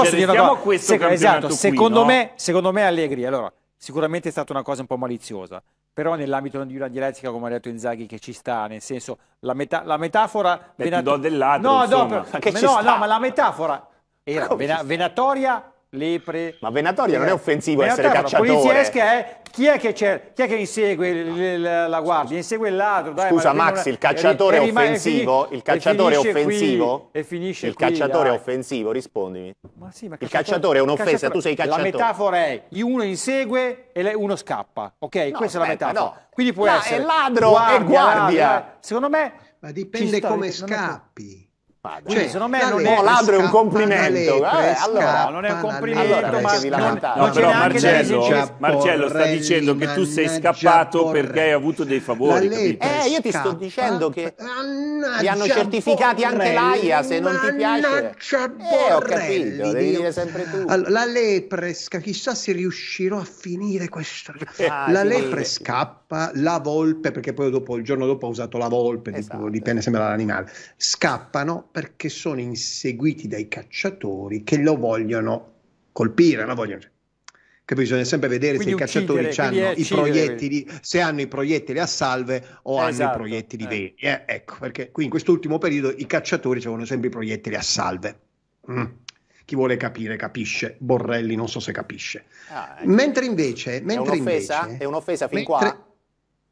S2: cioè, dire una
S7: cosa? secondo esatto, me,
S5: secondo me Allegri, allora, sicuramente è stata una cosa un po' maliziosa però nell'ambito di una dialettica come ha detto Inzaghi che ci sta nel senso la, meta la metafora Beh, Venato- do dell'altro no, no, no, ma la metafora era vena- venatoria
S3: lepre. Ma Venatoria non è eh, offensivo Venatoria, essere cacciatore. La poliziesca
S5: è eh. chi è che, chi è che insegue la guardia? Insegue il ladro. Dai, Scusa Max, il cacciatore è offensivo? Il cacciatore è offensivo? E finisce Il cacciatore è
S3: offensivo, rispondimi. Ma sì, ma cacciatore, il cacciatore
S5: è un'offesa, tu sei cacciatore. La metafora è uno insegue e uno scappa. Ok, no, questa aspetta, è la metafora. No. Quindi può no, essere... è ladro, guardia, è guardia. guardia.
S2: Secondo me... Ma dipende come scappi. Padre. Cioè, secondo me non è, no, ladro è un complimento. Vabbè, eh, allora, non è un complimento, ma non, no, non Marcello, sta dicendo che tu sei
S1: scappato perché hai avuto dei favori. Eh, io ti sto dicendo che
S3: ti hanno certificati anche l'AIA se non ti piace.
S1: Eh, ho capito, devi
S3: dire sempre tu.
S2: la lepre, chissà se riuscirò a finire questo. Ah, la lepre scappa, la volpe, perché poi dopo, il giorno dopo ha usato la volpe, esatto. dipende sempre dall'animale, scappano perché sono inseguiti dai cacciatori che lo vogliono colpire, lo vogliono che bisogna sempre vedere quindi se i cacciatori hanno i proiettili, se hanno i proiettili a salve o esatto, hanno i esatto, proiettili eh. veri. Eh, ecco, perché qui in quest'ultimo periodo i cacciatori avevano sempre i proiettili a salve. Mm. Chi vuole capire capisce, Borrelli non so se capisce.
S3: Ah, ecco. Mentre
S2: invece... Mentre è un'offesa?
S3: Invece, è un'offesa fin mentre... qua?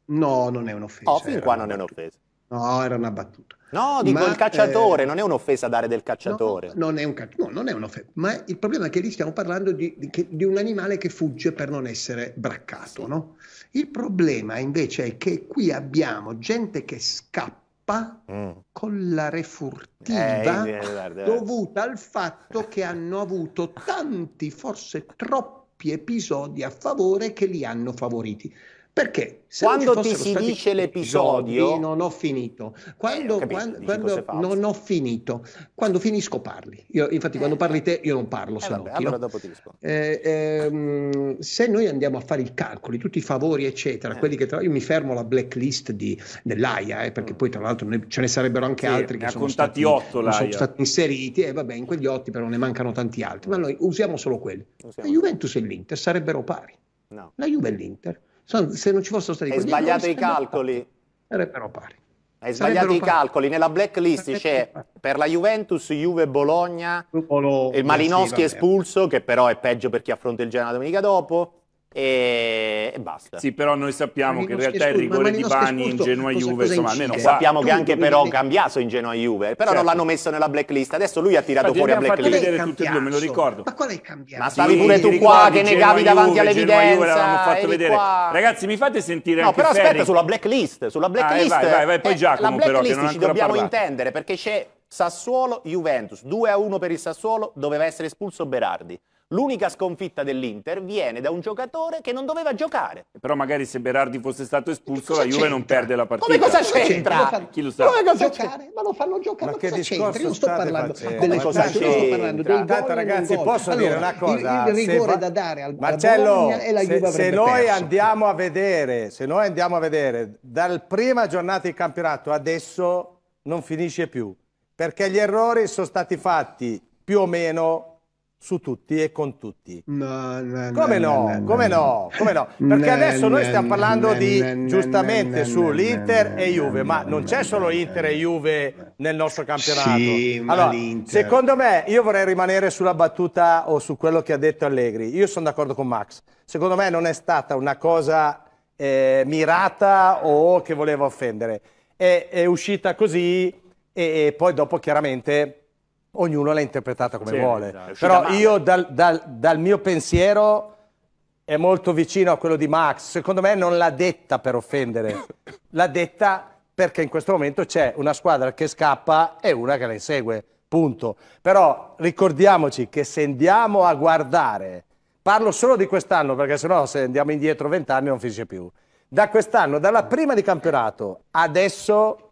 S2: No, non è un'offesa. Oh, fin qua non è un'offesa. No, era una battuta. No, dico ma, il cacciatore, eh, non è
S3: un'offesa dare del cacciatore.
S2: No, non è, un cacci- no, non è un'offesa, ma il problema è che lì stiamo parlando di, di, di un animale che fugge per non essere braccato. Sì. No? Il problema invece è che qui abbiamo gente che scappa Mm. con la refurtiva eh, eh dovuta al fatto che hanno avuto tanti, forse troppi episodi a favore che li hanno favoriti. Perché se quando ti si dice l'episodio, non ho finito. Quando, eh, capisco, quando, quando non ho finito, quando finisco parli. Io, infatti, eh. quando parli te, io non parlo. Eh, vabbè, allora dopo ti rispondo. Eh, ehm, se noi andiamo a fare i calcoli, tutti i favori, eccetera, eh. quelli che tra io mi fermo alla blacklist di, dell'AIA, eh, perché mm. poi tra l'altro ne, ce ne sarebbero anche sì, altri che sono stati, 8, sono stati, inseriti, e vabbè, in quegli otti però ne mancano tanti altri, ma mm. noi usiamo solo quelli. Usiamo. La Juventus e l'Inter sarebbero pari. No. La Juve e l'Inter se non ci fossero stati Hai sbagliato i calcoli.
S3: Sarebbero pari. Hai sbagliato Sarebbero i pari. calcoli. Nella blacklist Sarebbero c'è pari. per la Juventus, Juve, Bologna, Bolo, il Malinowski sì, espulso, eh. che però è peggio per chi affronta il Genoa la domenica dopo
S1: e, basta. Sì, però noi sappiamo che in realtà il rigore di Bani in Genoa Juve, insomma, almeno sappiamo che anche però ha cambiato in Genoa
S3: Juve, però certo. non l'hanno messo nella blacklist. Adesso lui ha tirato Infatti, fuori la blacklist. vedere tutte e due, me lo ricordo.
S1: Ma qual è il cambiato? Ma stavi sì, pure tu qua che negavi davanti all'evidenza. Juve, Ragazzi, mi fate sentire No, però aspetta sulla blacklist, sulla ah, eh, blacklist. Ah, vai, vai, vai, poi Giacomo però che non ci dobbiamo intendere
S3: perché c'è Sassuolo Juventus, 2 a 1 per il Sassuolo, doveva essere espulso Berardi.
S1: L'unica sconfitta dell'Inter
S3: viene da un giocatore che non doveva giocare.
S1: Però magari se Berardi fosse stato espulso la Juve non perde la partita. Come cosa c'entra? Chi lo sa? Come cosa
S2: giocare? Ma lo fanno
S4: giocare, ma, che c'entra? Io sto parlando
S2: facendo? delle ma cose, c'entra? io sto parlando dei Tanto, gol
S1: ragazzi, posso allora, dire una
S4: cosa? Il, il rigore va... da dare al Marcello, e la Juve se, se noi perso. andiamo a vedere, se noi andiamo a vedere dal prima giornata di campionato adesso non finisce più, perché gli errori sono stati fatti più o meno su tutti e con tutti. No, no, come, no, no, come no? Come no? Perché adesso noi stiamo parlando di giustamente su l'Inter e Juve, ma non c'è solo Inter e Juve nel nostro campionato. Sì, allora, secondo me, io vorrei rimanere sulla battuta o su quello che ha detto Allegri. Io sono d'accordo con Max. Secondo me non è stata una cosa eh, mirata o che voleva offendere. È, è uscita così e, e poi dopo chiaramente ognuno l'ha interpretata come sì, vuole. Esatto. Però io dal, dal, dal, mio pensiero è molto vicino a quello di Max. Secondo me non l'ha detta per offendere, l'ha detta perché in questo momento c'è una squadra che scappa e una che la insegue, punto. Però ricordiamoci che se andiamo a guardare, parlo solo di quest'anno perché sennò se andiamo indietro vent'anni non finisce più. Da quest'anno, dalla prima di campionato, adesso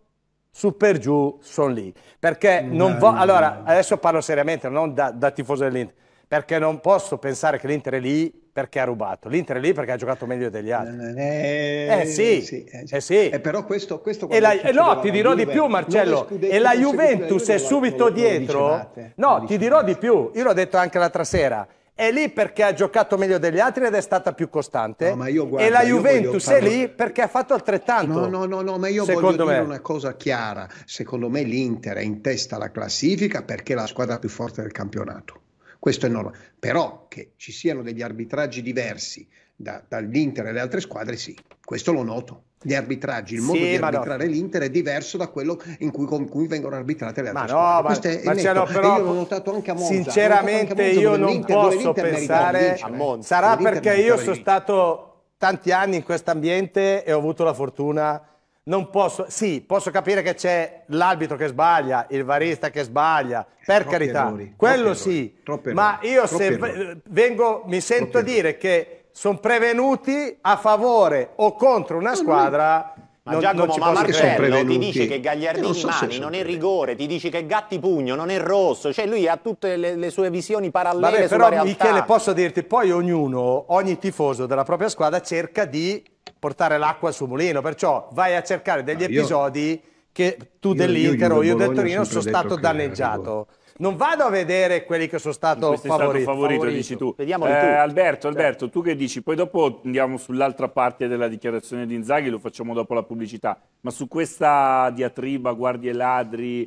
S4: su per giù sono lì. Perché non voglio. Allora, adesso parlo seriamente, non da, da tifoso dell'Inter, perché non posso pensare che l'Inter è lì perché ha rubato. L'Inter è lì perché ha giocato meglio degli altri. Eh, eh, eh sì, eh, sì, eh,
S2: sì. Eh, sì. Eh, però questo, questo e la, eh, no, ti dirò di più Marcello, e la Juventus è subito dietro.
S4: No, ti dirò di più, io l'ho detto anche l'altra sera, è lì perché ha giocato meglio degli altri ed è stata più costante. No, io, guarda, e la Juventus fare... è lì perché ha fatto altrettanto. No, no, no, no ma io voglio me. dire una
S2: cosa chiara. Secondo me l'Inter è in testa alla classifica perché è la squadra più forte del campionato. Questo è normale. Però che ci siano degli arbitraggi diversi da, dall'Inter e le altre squadre, sì. Questo lo noto gli arbitraggi, il modo sì, di arbitrare no. l'Inter è diverso da quello cui, con cui vengono
S4: arbitrate le altre ma squadre. No, ma, è ma però, io l'ho notato anche a Monza. Sinceramente Monza, io non posso pensare a Monza. Sarà perché io sono stato tanti anni in questo ambiente e ho avuto la fortuna non posso, sì, posso capire che c'è l'arbitro che sbaglia, il varista che sbaglia, eh, per carità, errori, quello sì, errori, ma io se errori, vengo, mi sento dire che sono prevenuti a favore o contro una squadra. Ma non, Giacomo, non ma Marcello ti dice che Gagliardini so mani, non è rigore,
S3: ti dice che Gatti pugno, non è rosso, cioè lui ha tutte le, le sue visioni parallele Vabbè, però realtà. Michele
S4: posso dirti, poi ognuno, ogni tifoso della propria squadra cerca di portare l'acqua al suo mulino, perciò vai a cercare degli no, io... episodi che tu dell'Inter o io del Torino sono stato danneggiato non vado a vedere quelli che sono stato favorito. Stato favorito, favorito. dici tu. eh, tu. Alberto,
S1: cioè. Alberto, tu che dici? Poi dopo andiamo sull'altra parte della dichiarazione di Inzaghi, lo facciamo dopo la pubblicità. Ma su questa diatriba guardie ladri...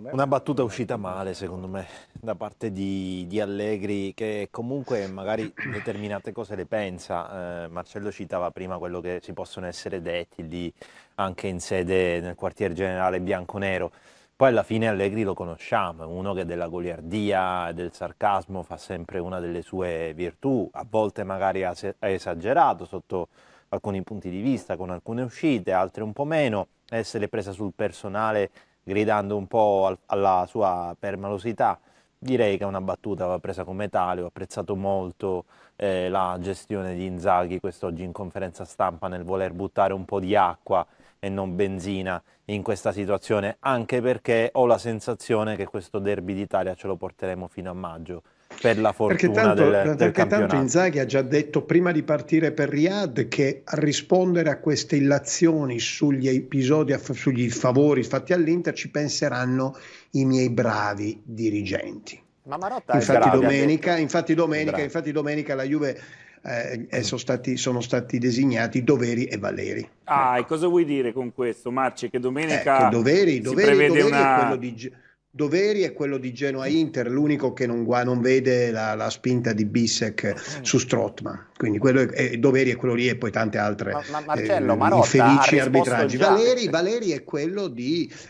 S1: Me... Una
S6: battuta uscita male, secondo me, da parte di, di Allegri, che comunque magari determinate cose le pensa. Eh, Marcello citava prima quello che si possono essere detti lì anche in sede nel quartier generale bianco-nero. Poi alla fine Allegri lo conosciamo, è uno che della goliardia e del sarcasmo fa sempre una delle sue virtù, a volte magari ha esagerato sotto alcuni punti di vista, con alcune uscite, altre un po' meno, essere presa sul personale gridando un po' alla sua permalosità. Direi che una battuta va presa come tale, ho apprezzato molto eh, la gestione di Inzaghi quest'oggi in conferenza stampa nel voler buttare un po' di acqua e non benzina in questa situazione, anche perché ho la sensazione che questo derby d'Italia ce lo porteremo fino a maggio per la fortuna perché tanto, del, del perché tanto
S2: Inzaghi ha già detto prima di partire per Riyadh che a rispondere a queste illazioni sugli episodi, sugli favori fatti all'Inter ci penseranno i miei bravi dirigenti. Ma Marotta infatti, domenica, infatti, domenica, infatti domenica la Juve eh, eh, sono, stati, sono, stati, designati doveri e
S1: valeri. Ah, ecco. e cosa vuoi dire con questo, Marci? Che domenica eh, ecco, che doveri, doveri, doveri una... è quello di...
S2: Doveri è quello di Genoa Inter, l'unico che non, non vede la, la, spinta di Bissec su Strotman. Quindi quello è, è, eh, Doveri è quello lì e poi tante altre ma, ma Marcello, eh, infelici arbitraggi. Valeri, Valeri, è quello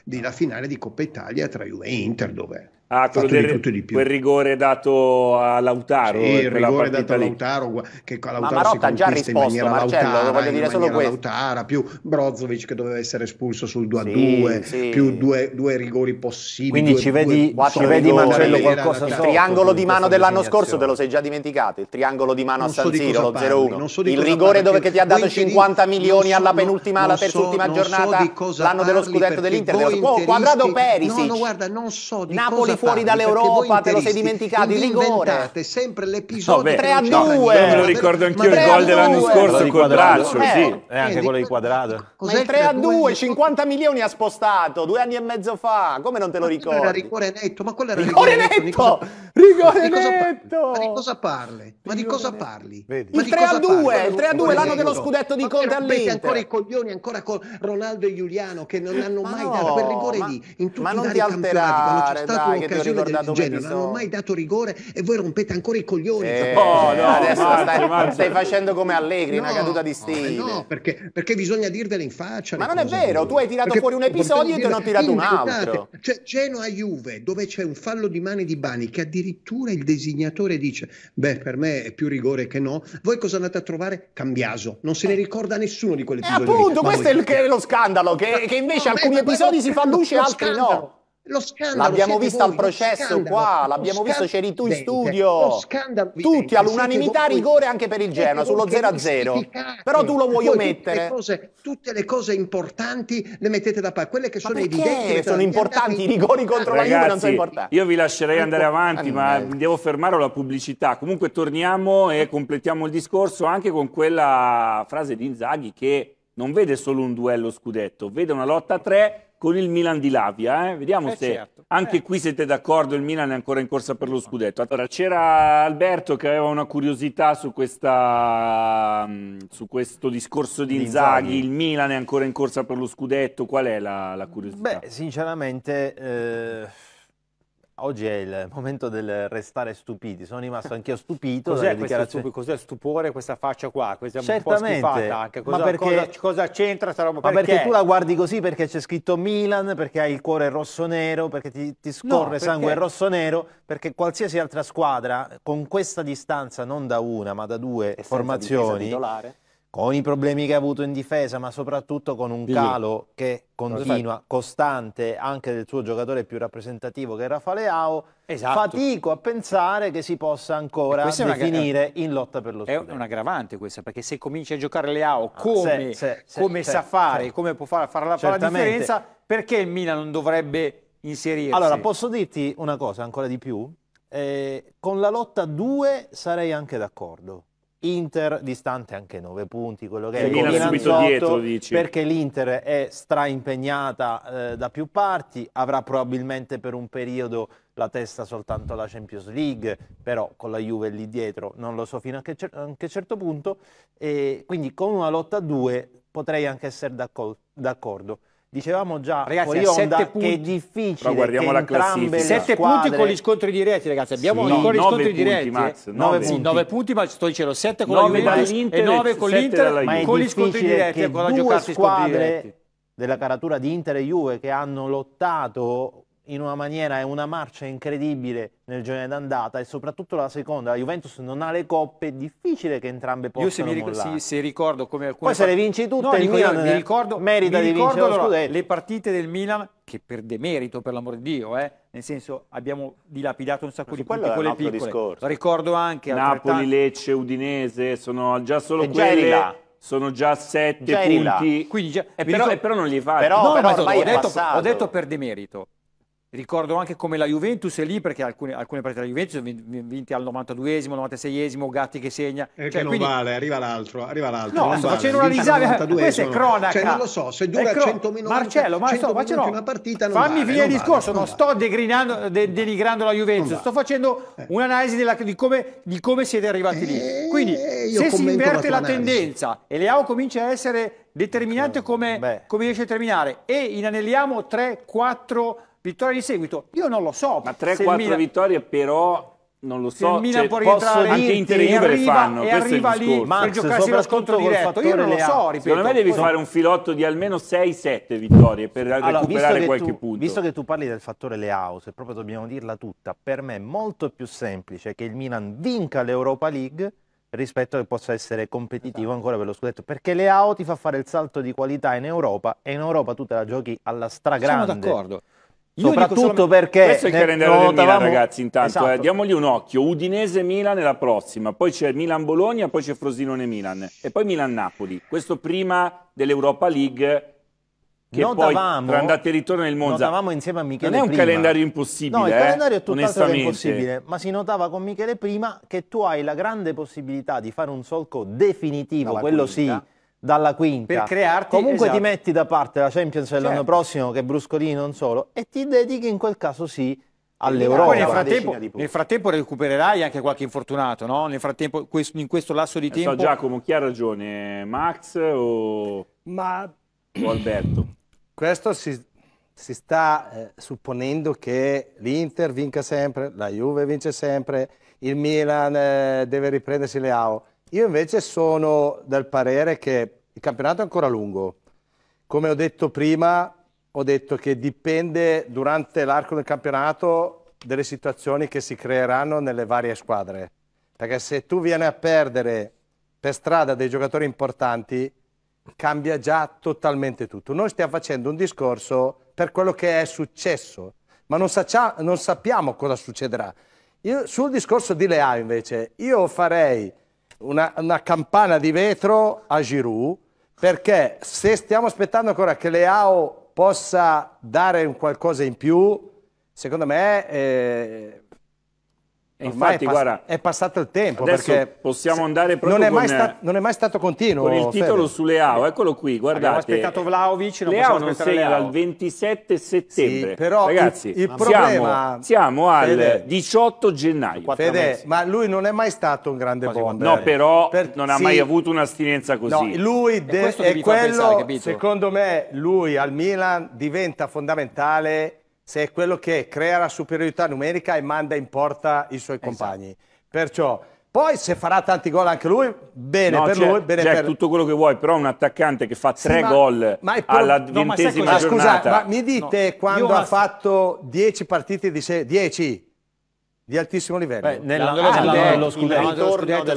S2: della finale di Coppa Italia tra Juve e Inter, dove
S1: Ah, quello del, di tutto di più. quel rigore dato a Lautaro. Sì, il eh, rigore dato a Lautaro, che a Lautaro Ma Marotta già risposto, Marcello, Lautara, voglio dire solo questo.
S2: Lautara, più Brozovic che doveva essere espulso sul 2-2, sì, sì. più due, due, rigori possibili. Quindi due, ci vedi, due, ci vedi Marcello qualcosa Il triangolo di mano dell'anno scorso
S3: te lo sei già dimenticato, il triangolo di mano non a San so Siro, lo 0-1. So il rigore dove che ti ha dato 50 milioni alla penultima, alla terz'ultima giornata, l'anno dello scudetto dell'Inter. Oh, Perisic. no,
S2: guarda, non so di Napoli fuori dall'Europa, te lo sei dimenticato, il rigore. sempre l'episodio. no, 3 a 2. Me lo ricordo anch'io il gol dell'anno scorso col braccio, sì, è eh, anche eh,
S6: quello di quadrato.
S3: Cos'è 3 a 2, 50 milioni ha spostato due anni e mezzo fa, come non
S2: te lo ricordo? Era rigore netto, ma quello era rigore, rigore netto. Rigore netto. Ma di cosa parli? Ma di cosa parli? Il 3 a 2, 3 a 2 l'anno dello scudetto di Conte all'Inter. ancora i coglioni ancora con Ronaldo e Giuliano che non hanno mai dato quel rigore lì in tutti ma non i altera, campionati quando c'è occasione del genere, non ho mai dato rigore e voi rompete ancora i coglioni. Eh, oh, no, adesso Marzo, stai, Marzo. stai, facendo
S3: come Allegri, no, una caduta di eh, stile. No,
S2: perché, perché, bisogna dirvele in faccia. Ma non è vero, tu hai tirato perché fuori un episodio e te ne ho tirato un altro. Cioè, Genoa Juve, dove c'è un fallo di mani di Bani che addirittura il designatore dice, beh, per me è più rigore che no. Voi cosa andate a trovare? Cambiaso. Non se ne eh. ricorda nessuno di quell'episodio. Eh, appunto, questo è, il,
S3: è, lo scandalo, che, che invece no, alcuni beh, episodi beh, si fa luce altri scandalo.
S2: no. Lo scandalo. L'abbiamo visto voi, al processo qua, l'abbiamo visto, c'eri tu in studio. Scandalo,
S3: Tutti all'unanimità rigore anche per il Genoa, sullo 0-0. Però tu lo vuoi voi omettere. Tutte le,
S2: cose, tutte le, cose, importanti le mettete da parte. Quelle che sono evidenti. Sono importanti, i rigori contro Ragazzi, la Juve non sono importanti.
S1: Io vi lascerei andare ecco. avanti, ma devo fermare la pubblicità. Comunque torniamo e completiamo il discorso anche con quella frase di Inzaghi che non vede solo un duello scudetto, vede una lotta a tre con il Milan di Lavia. Eh? Vediamo eh se certo. anche eh. qui siete d'accordo, il Milan è ancora in corsa per lo scudetto. Allora, c'era Alberto che aveva una curiosità su, questa, mm, su questo discorso di Inzaghi. il Milan è ancora in corsa per lo scudetto, qual è la, la curiosità?
S6: Beh, sinceramente... Eh, Oggi è il momento del restare stupiti, sono rimasto anch'io stupito. Cos'è, stup- cos'è stupore questa faccia qua? Questa Certamente, un po' anche. Cosa, ma perché,
S5: cosa, cosa c'entra sta roba? Ma perché? tu
S6: la guardi così perché c'è scritto Milan, perché hai il cuore rosso-nero, perché ti, ti scorre no, sangue rosso-nero, perché qualsiasi altra squadra con questa distanza, non da una ma da due formazioni... titolare con i problemi che ha avuto in difesa, ma soprattutto con un calo che continua, costante, anche del suo giocatore più rappresentativo che è Rafaleao, esatto. fatico a pensare che si possa ancora definire
S5: in lotta per lo scudetto. È un aggravante questo, perché se comincia a giocare Leao ah, come, ah, se, se, come se, sa fare, come può fare, fare la, fare la differenza,
S6: perché il Milan non dovrebbe inserirsi? Allora, posso dirti una cosa ancora di più? Eh, con la lotta 2 sarei anche d'accordo Inter distante anche 9 punti, quello che e è Milan, ecco, Milan subito 8, dietro, dici. perché l'Inter è straimpegnata eh, da più parti, avrà probabilmente per un periodo la testa soltanto alla Champions League, però con la Juve lì dietro non lo so fino a che, cer- a che certo punto, e quindi con una lotta a 2 potrei anche essere d'accordo. Dicevamo già ragazzi, fuori onda punti, che è difficile. Ma guardiamo la classifica. 7 squadre... punti con gli
S5: scontri diretti, ragazzi. Abbiamo sì, ancora gli scontri punti, diretti. Max, 9, 9 punti. Sì, 9 punti, ma sto dicendo sette con 9 la Juventus e 9 con l'Inter, ma con gli scontri diretti ancora ecco, giocarsi scontri diretti.
S6: Della caratura di Inter e Juve che hanno lottato in una maniera, è una marcia incredibile nel girone d'andata e soprattutto la seconda, la Juventus non ha le coppe, è difficile che entrambe possano Io se, ric sì, se ricordo come
S5: alcune... Poi se le vinci tutte no, il Milan mi ricordo, merita mi di vincere allora, Le partite del Milan, che per demerito per l'amor di Dio, eh, nel senso abbiamo dilapidato un sacco di punti con le piccole. Discorso.
S4: Ricordo
S1: anche... Napoli, Lecce, Udinese, sono già solo e quelle... Già sono già sette già punti.
S5: Già, eh, però, ricordo, eh, però, non li fai. Però, no, però ho, detto, ho, detto,
S1: per demerito.
S5: Ricordo anche come la Juventus è lì perché alcune, alcune partite della Juventus vinte al 92esimo, 96esimo, Gatti che segna. Perché cioè, non quindi... vale, arriva l'altro, arriva l'altro. No, sto vale. facendo una risata, questa è cronaca. Cioè, non lo so, se dura 100 minuti, Marcello, ma 100 sto, minuti no. una partita non Fammi vale, finire il discorso, vale, non, sto de, denigrando la Juventus, sto facendo eh. un'analisi della, di, come, di, come, siete arrivati lì. Eh, quindi se si inverte la, la tendenza e Leao comincia a essere determinante ecco. come, come riesce a terminare e inanelliamo 3-4 vittorie di seguito. Io non lo so. Ma 3-4 Milan...
S1: vittorie però non lo so, se cioè, può rientrare, anche Inter e Juve fanno, e arriva lì Max, per giocarsi lo scontro diretto, io non lo so, ripeto. Secondo me devi fare un filotto di almeno 6-7 vittorie per allora, recuperare qualche tu, punto. Visto che tu parli del fattore
S6: Leao, se proprio dobbiamo dirla tutta, per me è molto più semplice che il Milan vinca l'Europa League rispetto a che possa essere competitivo esatto. ancora per lo scudetto perché Leao ti fa fare il salto di qualità in Europa e in Europa tu te la giochi alla stragrande. Sono d'accordo. Soprattutto solamente... perché... Questo è il calendario del Milan, ragazzi, intanto. Eh. Esatto. Eh,
S1: diamogli un occhio. Udinese-Milan è la prossima, poi c'è Milan-Bologna, poi c'è Frosinone-Milan e poi Milan-Napoli. Questo prima dell'Europa League che notavamo, poi tra andate e ritorno nel Monza. Notavamo insieme a Michele Non è un prima. calendario impossibile. No, il eh? calendario è tutt'altro che impossibile.
S6: Ma si notava con Michele prima che tu hai la grande possibilità di fare un solco definitivo, Dalla quello quinta. sì dalla quinta. Per crearti... Comunque esatto. ti metti da parte la Champions dell'anno certo. prossimo, che è Bruscolini non solo, e ti dedichi in quel
S1: caso sì all'Europa. Nel frattempo,
S5: nel frattempo, recupererai anche qualche infortunato, no?
S1: Nel frattempo, in questo lasso di eh, tempo... So, Giacomo, chi ha ragione? Max o, Ma... o Alberto?
S4: Questo si, si sta eh, supponendo che l'Inter vinca sempre, la Juve vince sempre, il Milan eh, deve riprendersi le AO. Io invece sono del parere che il campionato è ancora lungo. Come ho detto prima, ho detto che dipende durante l'arco del campionato delle situazioni che si creeranno nelle varie squadre. Perché se tu vieni a perdere per strada dei giocatori importanti, cambia già totalmente tutto. Noi stiamo facendo un discorso per quello che è successo, ma non, sacia, non sappiamo cosa succederà. Io, sul discorso di Leao invece, io farei una, una campana di vetro a Giroud, perché se stiamo aspettando ancora che Leao possa dare un qualcosa in più, secondo me eh, e infatti, pass- guarda, è passato il tempo perché possiamo andare proprio non è, mai con, sta- eh, non è mai stato continuo. Con il titolo
S1: Fede. su Leao, eccolo qui, guardate. Abbiamo aspettato Vlaovic, non Leao non segna dal 27 settembre. Sì, però Ragazzi, il, il problema, siamo, siamo al Fede, 18 gennaio. Fede,
S4: ma lui non è mai stato
S1: un grande Quasi bomber. No, però per, non ha sì, mai avuto un'astinenza così. No, lui de- è quello, pensare,
S4: secondo me, lui al Milan diventa fondamentale se è quello che crea la superiorità numerica e manda in porta i suoi esatto. compagni. Esatto. Perciò, poi
S1: se farà tanti gol anche lui, bene no, per lui, bene per... tutto quello che vuoi, però un attaccante che fa tre sì, gol ma, ma pro... alla no, ma giornata... Scusa, ma mi
S4: dite no, quando ha fatto dieci partite di serie, dieci? di altissimo livello. Beh, nell'anno, ah, dello scudetto, l'anno dello scudetto,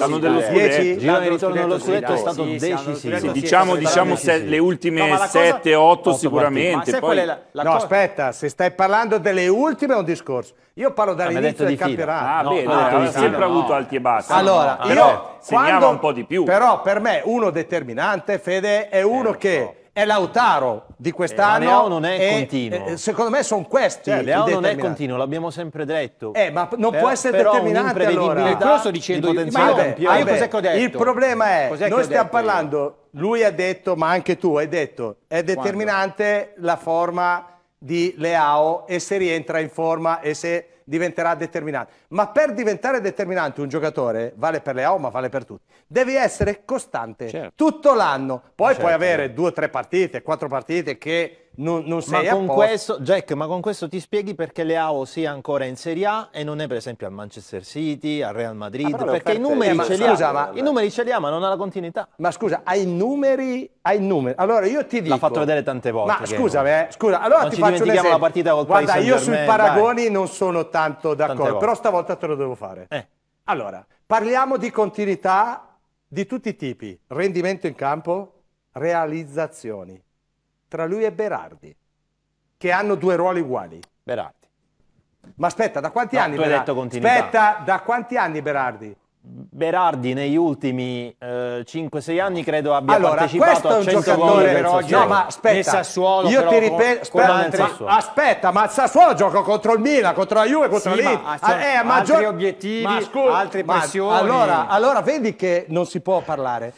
S4: l'anno ritorno allo scudetto diciamo, è stato sì, diciamo decisivo. Sì, diciamo, diciamo se, le ultime no, 7-8 sicuramente. Poi... La, la no, cosa... aspetta, se stai parlando delle ultime è un discorso. Io parlo ah, dall'inizio del campionato. Ah, bene, sempre avuto alti e bassi. Allora, io segnava un po' di più. Però per me uno determinante, Fede, è uno eh, che è Lautaro di eh, quest'anno. Eh, Leao non è e, continuo. Eh, secondo me sono questi. Cioè, Leao non è continuo,
S6: l'abbiamo sempre detto. Eh, ma non però, può essere determinante allora. E quello sto dicendo di potenziale campione. io cos'è che ho detto? Il problema è, cos'è noi stiamo
S4: parlando, io? lui ha detto, ma anche tu hai detto, è determinante Quando? la forma di Leao e se rientra in forma e se diventerà determinante. Ma per diventare determinante un giocatore, vale per le AO ma vale per tutti, devi essere costante certo. tutto l'anno. Poi certo. puoi avere due o tre partite, quattro partite che non, non sei ma con posto. questo, Jack, ma con questo ti spieghi
S6: perché Leao sia ancora in Serie A e non è per esempio al Manchester City, al Real ah, Madrid, ah, perché i numeri, eh, ce li scusa, ha, ma... i
S4: numeri ce li ha, ma non ha la continuità. Ma scusa, hai numeri, hai numeri. Allora io ti dico... L'ha fatto vedere tante volte. Ma scusa, eh, scusa, allora non ti faccio un la partita col Guarda, io sui paragoni dai. non sono tanto d'accordo, però stavolta te lo devo fare. Eh. Allora, parliamo di continuità di tutti i tipi, rendimento in campo, realizzazioni tra lui e Berardi, che hanno due ruoli uguali. Berardi. Ma aspetta, da quanti no, anni? Tu hai detto continuità. Aspetta, da quanti anni Berardi?
S6: Berardi negli ultimi eh, 5-6 anni credo abbia allora, partecipato a 100 gol
S4: per oggi. No, ma aspetta, Sassuolo, io ti ripeto, aspetta, aspetta, ma il Sassuolo gioca contro il Milan, contro la Juve, contro sì, la Liga. cioè, eh, maggior... altri obiettivi, ma, scu- altre passioni. Ma, allora, allora vedi che non si può parlare.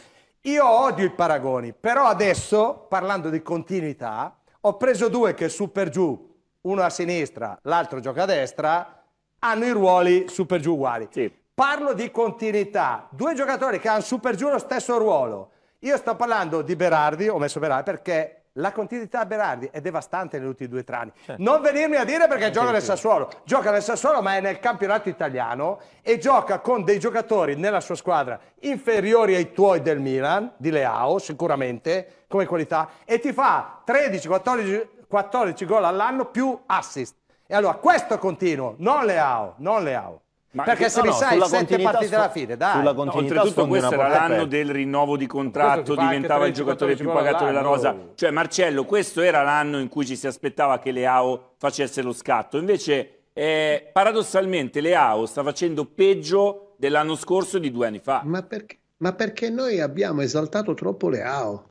S4: Io odio i paragoni, però adesso, parlando di continuità, ho preso due che super giù, uno a sinistra, l'altro gioca a destra, hanno i ruoli super giù uguali. Sì. Parlo di continuità, due giocatori che hanno super giù lo stesso ruolo. Io sto parlando di Berardi, ho messo Berardi perché la continuità a Berardi è devastante negli ultimi due tre anni. Certo. Non venirmi a dire perché gioca nel Sassuolo. Gioca nel Sassuolo ma è nel campionato italiano e gioca con dei giocatori nella sua squadra inferiori ai tuoi del Milan, di Leao sicuramente, come qualità, e ti fa 13-14 14 gol all'anno più assist. E allora questo continuo, non Leao, non Leao. Ma perché se no, mi sai no, sette partite alla fine, dai.
S1: Sulla continuità no, oltretutto questo era l'anno del rinnovo di contratto, diventava il giocatore più pagato della rosa. Cioè Marcello, questo era l'anno in cui ci si aspettava che Leao facesse lo scatto. Invece eh, paradossalmente Leao sta facendo peggio dell'anno scorso e di due anni fa.
S2: Ma perché, ma perché noi abbiamo esaltato troppo Leao?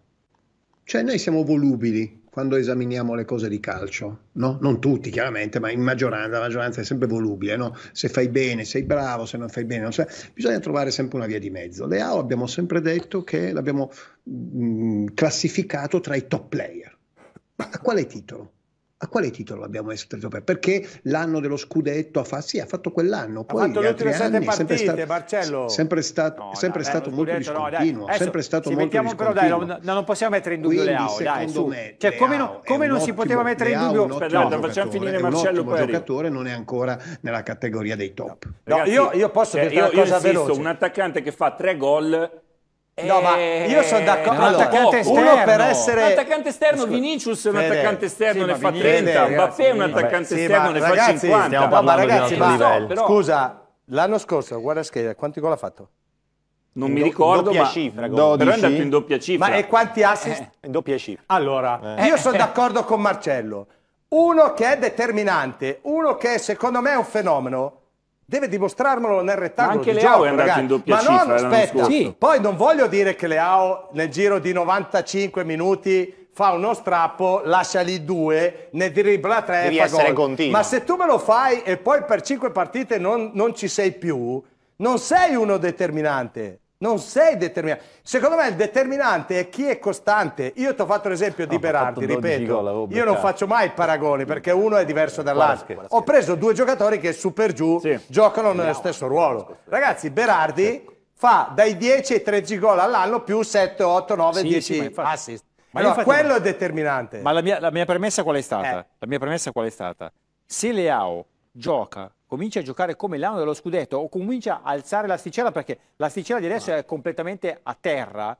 S2: Cioè noi siamo volubili quando esaminiamo le cose di calcio, no? Non tutti chiaramente, ma in maggioranza, la maggioranza è sempre volubile, no? Se fai bene sei bravo, se non fai bene non sei... Bisogna trovare sempre una via di mezzo. Leao abbiamo sempre detto che l'abbiamo mh, mm, classificato tra i top player. Ma a quale titolo? a quale titolo l'abbiamo espresso? Perché l'anno dello scudetto ha fatto, sì, ha fatto quell'anno, poi ha fatto gli altri anni partite, sempre stato, Marcello. Sempre, sta, no, sempre eh, dai, stato molto discontinuo, no, sempre stato molto mettiamo, però, dai, no,
S5: non possiamo mettere in dubbio Quindi,
S2: Leao, dai, Me, cioè, come, non, come non si poteva mettere in dubbio Aspetta, facciamo finire Marcello poi. Il giocatore non è ancora nella categoria dei top. Ragazzi, io, cioè, io, posso dire una cosa veloce. un
S1: attaccante che fa tre gol No, ma io eh, sono eh, d'accordo. Un attaccante esterno. Uno per essere... Un attaccante esterno, Vinicius è un attaccante esterno, sì, ne fa 30. Mbappé è un attaccante sì, esterno, ne ragazzi, fa 50. No, ma ragazzi, ma, però...
S4: scusa, l'anno scorso, guarda scheda, quanti gol ha fatto?
S3: Non in mi ricordo, doppia ma cifra, però è andato in doppia cifra. Ma e quanti assist? Eh, in doppia
S4: cifra. Allora, eh. io sono d'accordo con Marcello. Uno che è determinante, uno che secondo me è un fenomeno, Deve dimostrarmelo nel rettangolo Ma anche Leao è andato ragazzi. in doppia Ma cifra non, aspetta, sì. poi non voglio dire che Leao nel giro di 95 minuti fa uno strappo, lascia lì due, ne dribbla tre Devi e fa gol. Continuo. Ma se tu me lo fai e poi per cinque partite non, non ci sei più, non sei uno determinante. Non sei determinante. Secondo me il determinante è chi è costante. Io ti ho fatto l'esempio di no, Berardi, ripeto. Gol, oh, io non faccio mai paragoni perché uno è diverso dall'altro. Ho preso due giocatori che su per giù sì. giocano nello stesso ruolo. Ragazzi, Berardi fa dai 10 ai 13 gol all'anno più 7, 8, 9, sì, 10 sì, assist. Ma allora, infatti, quello è determinante.
S5: Ma la mia, la mia, premessa qual è stata? Eh. La mia premessa qual è stata? Se Leao gioca comincia a giocare come l'anno dello scudetto o comincia a alzare l'asticella perché l'asticella di adesso ah. è completamente a terra,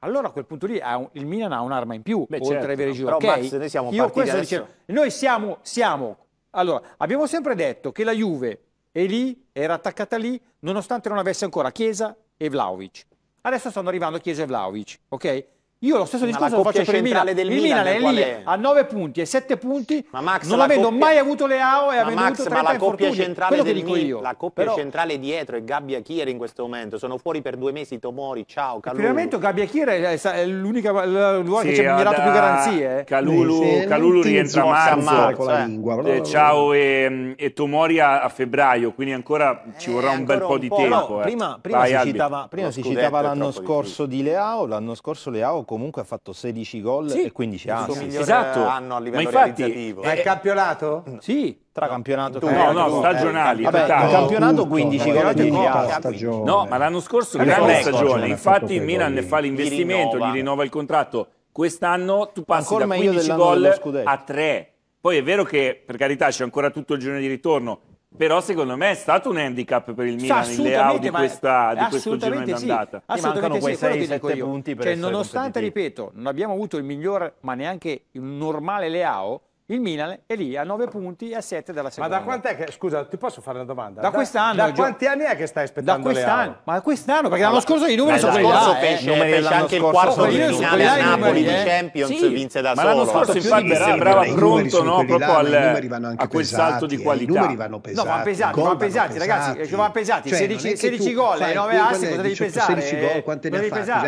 S5: allora a quel punto lì un, il Milan ha un'arma in più, Beh, oltre certo, avere giocato. Okay? noi siamo Io questo dicevo, noi siamo, siamo, allora, abbiamo sempre detto che la Juve è lì, era attaccata lì, nonostante non avesse ancora Chiesa e Vlaovic. Adesso stanno arrivando Chiesa e Vlaovic, ok? Io lo stesso discorso lo faccio per il Milan. Del Milan, il Milan è lì è? a 9 punti e 7 punti. Ma Max, non avendo coppia... mai avuto Leao e avendo Max, avuto 30 ma la coppia infortuni. centrale Quello del Milan, la coppia Però...
S3: centrale dietro e Gabbia Chier in questo momento sono fuori per due mesi Tomori, ciao Calulu. Finalmente
S5: Gabbia Chier è
S1: l'unica l'uomo sì,
S3: che ci ha
S5: mirato da... più garanzie.
S1: Eh. Calulu, sì, Calulu rientra a marzo, eh. lingua, però, eh, ciao e, ehm, e, Tomori a, febbraio, quindi ancora ci eh, vorrà eh, un bel po' di tempo. Prima si citava l'anno
S6: scorso di Leao, l'anno scorso Leao comunque ha fatto 16
S1: gol sì. e 15 anni. esatto. anno a livello ma infatti, Ma è eh.
S4: campionato? Sì. Tra
S1: campionato e No, no, eh, stagionali. Vabbè, campionato 15 gol, 10 anni. No, ma l'anno scorso grande stagione. Infatti il Milan ne fa l'investimento, gli rinnova il contratto. Quest'anno tu passi da 15 gol a 3. Poi è vero che, per carità, c'è ancora tutto il giorno di ritorno però secondo me è stato un handicap per il Milan il layout di, questa, di questo giro sì, d'andata. mancano quei 6-7 punti per cioè, Nonostante, ripeto, non abbiamo avuto il
S5: miglior, ma neanche il normale layout, il Milan è lì a 9 punti e a 7 dalla
S4: seconda. Ma da quant'è che, scusa, ti posso fare una domanda? Da, da quest'anno. Da quanti anni è che stai aspettando Da quest'anno, ma da quest'anno, perché l'anno scorso i numeri sono quelli là. Pesce, eh. pesce, anche il quarto di finale a Napoli di
S5: Champions vinse da solo. Ma l'anno scorso infatti sembrava pronto, proprio al, a quel salto di eh. qualità. I numeri
S1: vanno pesati. No, ma pesati, ma
S5: pesati, ragazzi, ma cioè, pesati, 16 cioè, gol ai 9 assi,
S2: cosa devi pesare? 16 gol, quante ne ha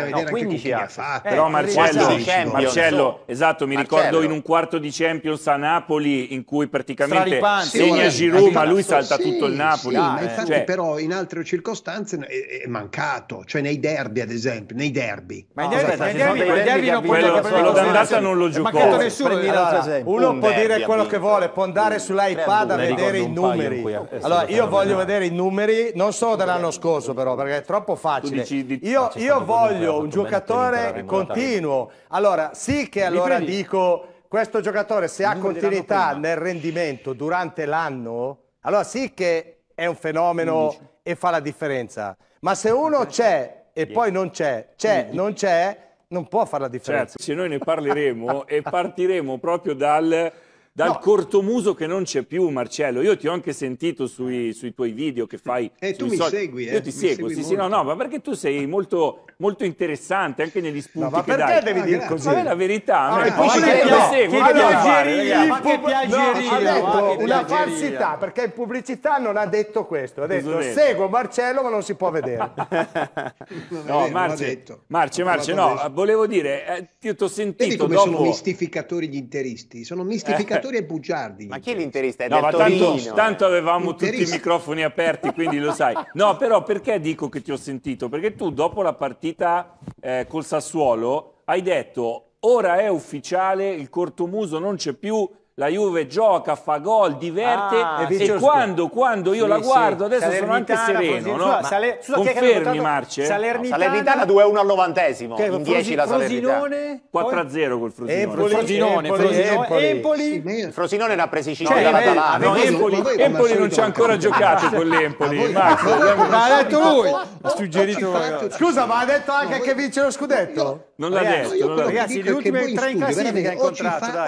S2: fatte? 15 ha Però eh,
S1: Marcello, esatto, mi ricordo in un quarto di Champions Napoli in cui praticamente segna Giroud ma lui salta sì, tutto il Napoli. Sì, ah, ma infatti cioè...
S2: però in altre circostanze è, è, mancato, cioè nei derby ad esempio, nei derby. Ma i derby, aspetta, nei derby, derby, derby non quello, quello d'andata non lo giocò. Mancato nessuno. Allora, uno un può dire quello che vuole, può andare sull'iPad a
S4: vedere i numeri. Allora io voglio vedere i numeri, non solo dell'anno scorso però, perché è troppo facile. Io voglio un giocatore continuo. Allora sì che allora dico questo giocatore se ha continuità nel rendimento durante l'anno, allora sì che è un fenomeno 15. e fa la differenza. Ma se uno c'è
S1: e
S7: poi
S4: non c'è, c'è, non c'è, non può fare la certo, differenza.
S1: Certo, se noi ne parleremo e partiremo proprio dal dal no. cortomuso che non c'è più, Marcello. Io ti ho anche sentito sui, sui tuoi video che eh, fai. E eh, tu mi so... segui, eh? Io ti seguo, sì, sì, no, no, ma perché tu sei molto, molto interessante anche negli spunti no, ma perché dai. devi ah, dire così? Ma è la verità. Ah, ma poi no, io lo Ma che piageria! Ha detto una
S4: falsità, perché in pubblicità non ha detto questo. Ha detto, seguo Marcello, ma non si può vedere.
S1: No, Marce, Marce, no, volevo dire, io eh, ti ho sentito Vedi come sono
S2: mistificatori gli interisti, sono mistificatori giocatori e bugiardi.
S1: Ma chi è l'interista? È no, ma tanto, eh. tanto, avevamo tutti i microfoni aperti, quindi lo sai. No, però perché dico che ti ho sentito? Perché tu dopo la partita eh, col Sassuolo hai detto ora è ufficiale, il cortomuso non c'è più, la Juve gioca, fa gol, diverte ah, e, quando, quando, io sì, la guardo sì. adesso sono anche sereno no? Saler- confermi Marce Salernitana, no, Salernitana
S3: 2-1 al novantesimo che, in 10 la Salernitana
S1: 4-0
S3: col Frosinone Empoli, Frosinone, Empoli, Frosinone, Empoli. Empoli. Frosinone l'ha presi 5 cioè, la eh, no, Empoli,
S4: Empoli non ci ha ancora giocato con l'Empoli Max l'ha detto lui
S1: suggerito
S2: scusa
S4: ma ha detto anche che vince lo scudetto
S2: non l'ha detto ragazzi gli ultimi tre in classifica o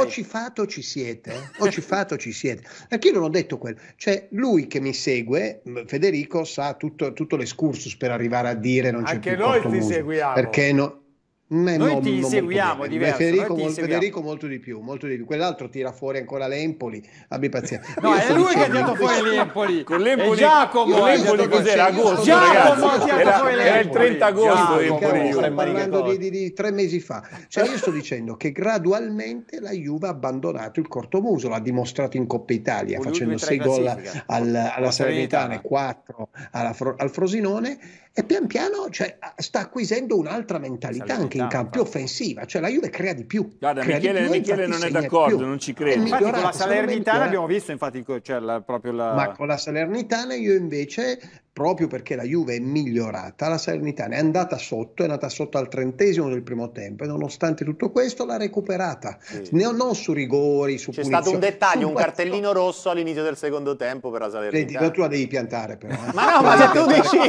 S2: ci fate o ci siete siete, o ci fate o ci siete. Anche io non ho detto quello. Cioè, lui che mi segue, Federico, sa tutto, tutto l'escursus per arrivare a dire non c'è Anche più noi ti seguiamo. Perché no? Beh, noi non, ti non seguiamo diverso, Federico, mol- seguiamo. Federico molto di più, molto di più. Quell'altro tira fuori ancora l'Empoli. Abbi pazienza. no, è lui che ha tirato fuori l'Empoli. Con l'Empoli, Giacomo, l'Empoli cos'era? Cioè, agosto, Giacomo ha tirato fuori l'Empoli. Era il 30 agosto. Giacomo, stiamo parlando di, di, di, tre mesi fa. Cioè, io sto dicendo che gradualmente la Juve ha abbandonato il cortomuso. L'ha dimostrato in Coppa Italia, facendo sei gol alla Salernitana, 4 alla, al Frosinone. E pian piano cioè, sta acquisendo un'altra mentalità anche anche in esatto. campo offensiva, cioè la Juve crea di più. Guarda, Michele, più, Michele non è d'accordo, più. non ci crede. Infatti con la Salernitana abbiamo
S5: visto infatti cioè, la,
S2: proprio la... Ma con la Salernitana io invece proprio perché la Juve è migliorata, la Salernitana è andata sotto, è andata sotto al trentesimo del primo tempo e nonostante tutto questo l'ha recuperata, sì. non, non su rigori, su C'è punizioni. C'è stato un dettaglio, su un questo...
S3: cartellino rosso all'inizio del secondo tempo per la Salernitana. Vedi,
S2: tu la devi piantare però. Eh. ma no, ma se tu dici,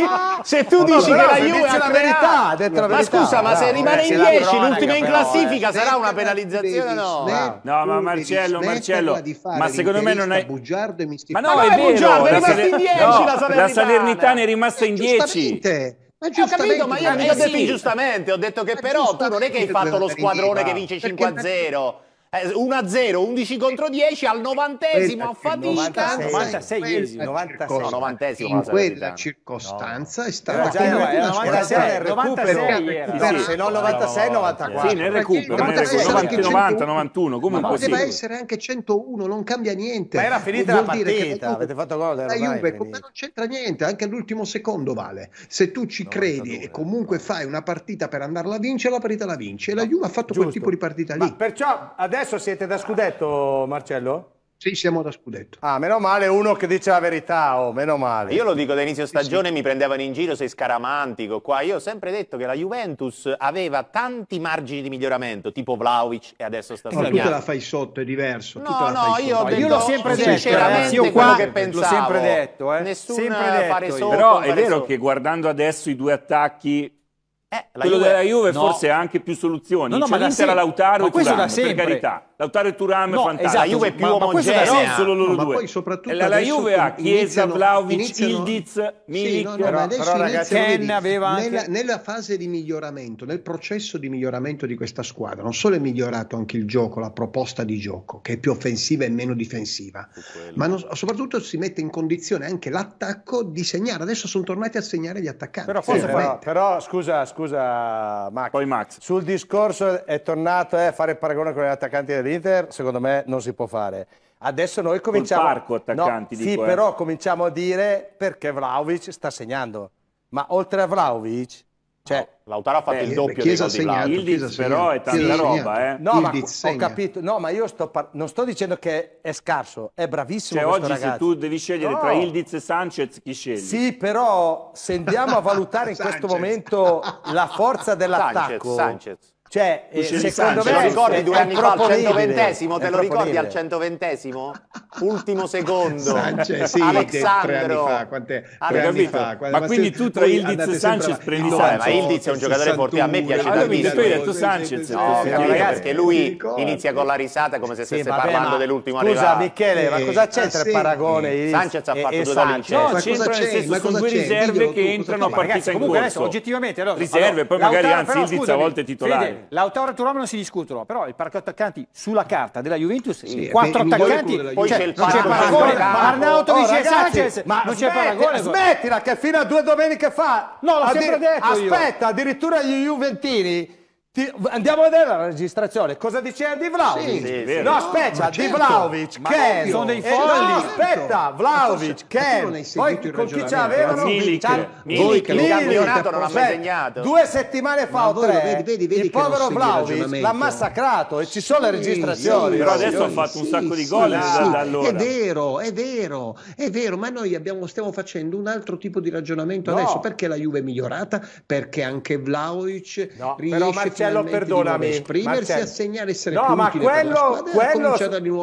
S2: se tu dici no, però, che la Juve ha la verità, creato... la verità, ma scusa, ma se eh, rimane in 10, l'ultima in classifica, eh. sarà una penalizzazione
S3: no? No, no ma Marcello,
S1: Marcello, ma secondo me non è... Bugiardo e mi Ma no, è bugiardo, è rimasto in 10 la Salernitana. Napolitano ma... è rimasto eh, in 10. Ma giustamente,
S3: eh, ho capito, ma io non eh, detto sì. ingiustamente, ho detto che ma però tu non è che hai fatto lo squadrone che vince 5-0 eh, 1-0, 11 contro 10 al novantesimo a fatica
S2: 96 96 eh, no, in quella circostanza è stato no, già era, era 96 96, se no 96 94 sì nel recupero 96, 90 91 comunque ma poteva essere anche 101 non cambia niente ma era finita la partita avete fatto gol la Juve non c'entra niente anche all'ultimo secondo vale se tu ci credi e comunque fai una partita per andarla a vincere la partita la vince. e la Juve ha fatto quel tipo di partita lì
S4: perciò adesso adesso siete da scudetto, Marcello? Sì, siamo da scudetto. Ah, meno male uno che dice la verità, oh, meno male. Io lo
S3: dico da inizio stagione, sì, sì. mi prendevano in giro, sei scaramantico qua. Io ho sempre detto che la Juventus aveva tanti margini di miglioramento, tipo Vlaovic e adesso
S1: sta no, eh, tu te la fai sotto, è diverso. No, no, io, detto, io l'ho sempre detto, sinceramente io qua che pensavo. L'ho sempre detto, eh. Nessun fare sotto. Però è vero sotto. che guardando adesso i due attacchi eh, Quello Juve... della Juve no. forse ha anche più soluzioni. No, no, C'è cioè ma l'Inter da se... Lautaro ma questo da per carità. Lautaro Turam no, è fantastico. Esatto, la Juve è più ma, omogenea. Ma non solo loro no, due. poi
S2: soprattutto e la, Juve ha Chiesa, Vlaovic, iniziano... Ildiz, Milik. Sì, no, no, però, però ragazzi, Ken aveva anche... nella, nella, fase di miglioramento, nel processo di miglioramento di questa squadra, non solo è migliorato anche il gioco, la proposta di gioco, che è più offensiva e meno difensiva, ma non, soprattutto si mette in condizione anche l'attacco di segnare. Adesso sono tornati a segnare gli attaccanti. Però, forse, però,
S4: però scusa, scusa Max. Poi Max. Sul discorso è tornato eh, a fare il paragone con gli attaccanti del dell'Inter, secondo me non si può fare. Adesso noi cominciamo... Col parco attaccanti, no, dico, Sì, eh. però cominciamo a dire perché Vlaovic sta segnando. Ma oltre a Vlaovic... Cioè, no, Lautaro ha fatto eh, il doppio dei gol segnato, Ildiz, però è tanta roba, eh. No, ma ho capito. No, ma io sto par- non sto dicendo che è scarso, è bravissimo cioè, oggi ragazzo. se tu
S1: devi scegliere no. tra Ildiz e Sanchez, chi scegli? Sì, però se andiamo a valutare in questo
S4: momento la forza dell'attacco... Sanchez, Sanchez. Cioè, eh, secondo me, lo ricordi due anni fa al 120esimo, te lo ricordi al
S3: 120esimo? Ultimo secondo. Sanchez, sì, Alexandro. Ah, fa,
S2: quante, fa, ma, ma, quindi tu tra Ildiz e Sanchez
S3: prendi no, Sanchez. Ma Ildiz è un giocatore forte, a me piace eh. allora, tantissimo. tu hai detto Sanchez. No, capito, perché lui inizia con la risata come se stesse parlando dell'ultimo arrivato. Scusa Michele, ma eh, cosa c'entra il paragone?
S4: Sanchez ha fatto due da No, c'entra nel senso, sono due riserve che entrano a partita in corso. Oggettivamente, riserve, poi magari anzi Ildiz a volte è titolare. Romano.
S5: Lautaro e Romano si discutono, però il parco attaccanti sulla carta della Juventus, sì, quattro beh, attaccanti, poi cioè, c'è il non c'è paragone. Arnautovic oh, e Sanchez, ma non c'è paragone. Smettila
S4: che fino a due domeniche fa No, l'ho sempre detto Aspetta, addirittura gli Juventini ti, andiamo a vedere la registrazione. Cosa diceva Di Vlaovic? Sì, sì, no, aspetta, certo. Di Vlaovic, che Sono dei eh, folli. No, aspetta, Vlaovic, che Poi con chi ce l'avevano? Milic. Milic. Il campionato non l'ha segnato. Due settimane fa o tre, vedi, vedi, vedi il povero Vlaovic l'ha massacrato e
S1: ci sono le registrazioni. Però adesso ha fatto un sacco di gol eh, da allora. È
S4: vero, è vero,
S2: è vero, ma noi abbiamo, stiamo facendo un altro tipo di ragionamento adesso. Perché la Juve è migliorata? Perché anche Vlaovic riesce Marcello, perdonami. Esprimersi, Marcello. a segnare, essere no, ma quello, quello,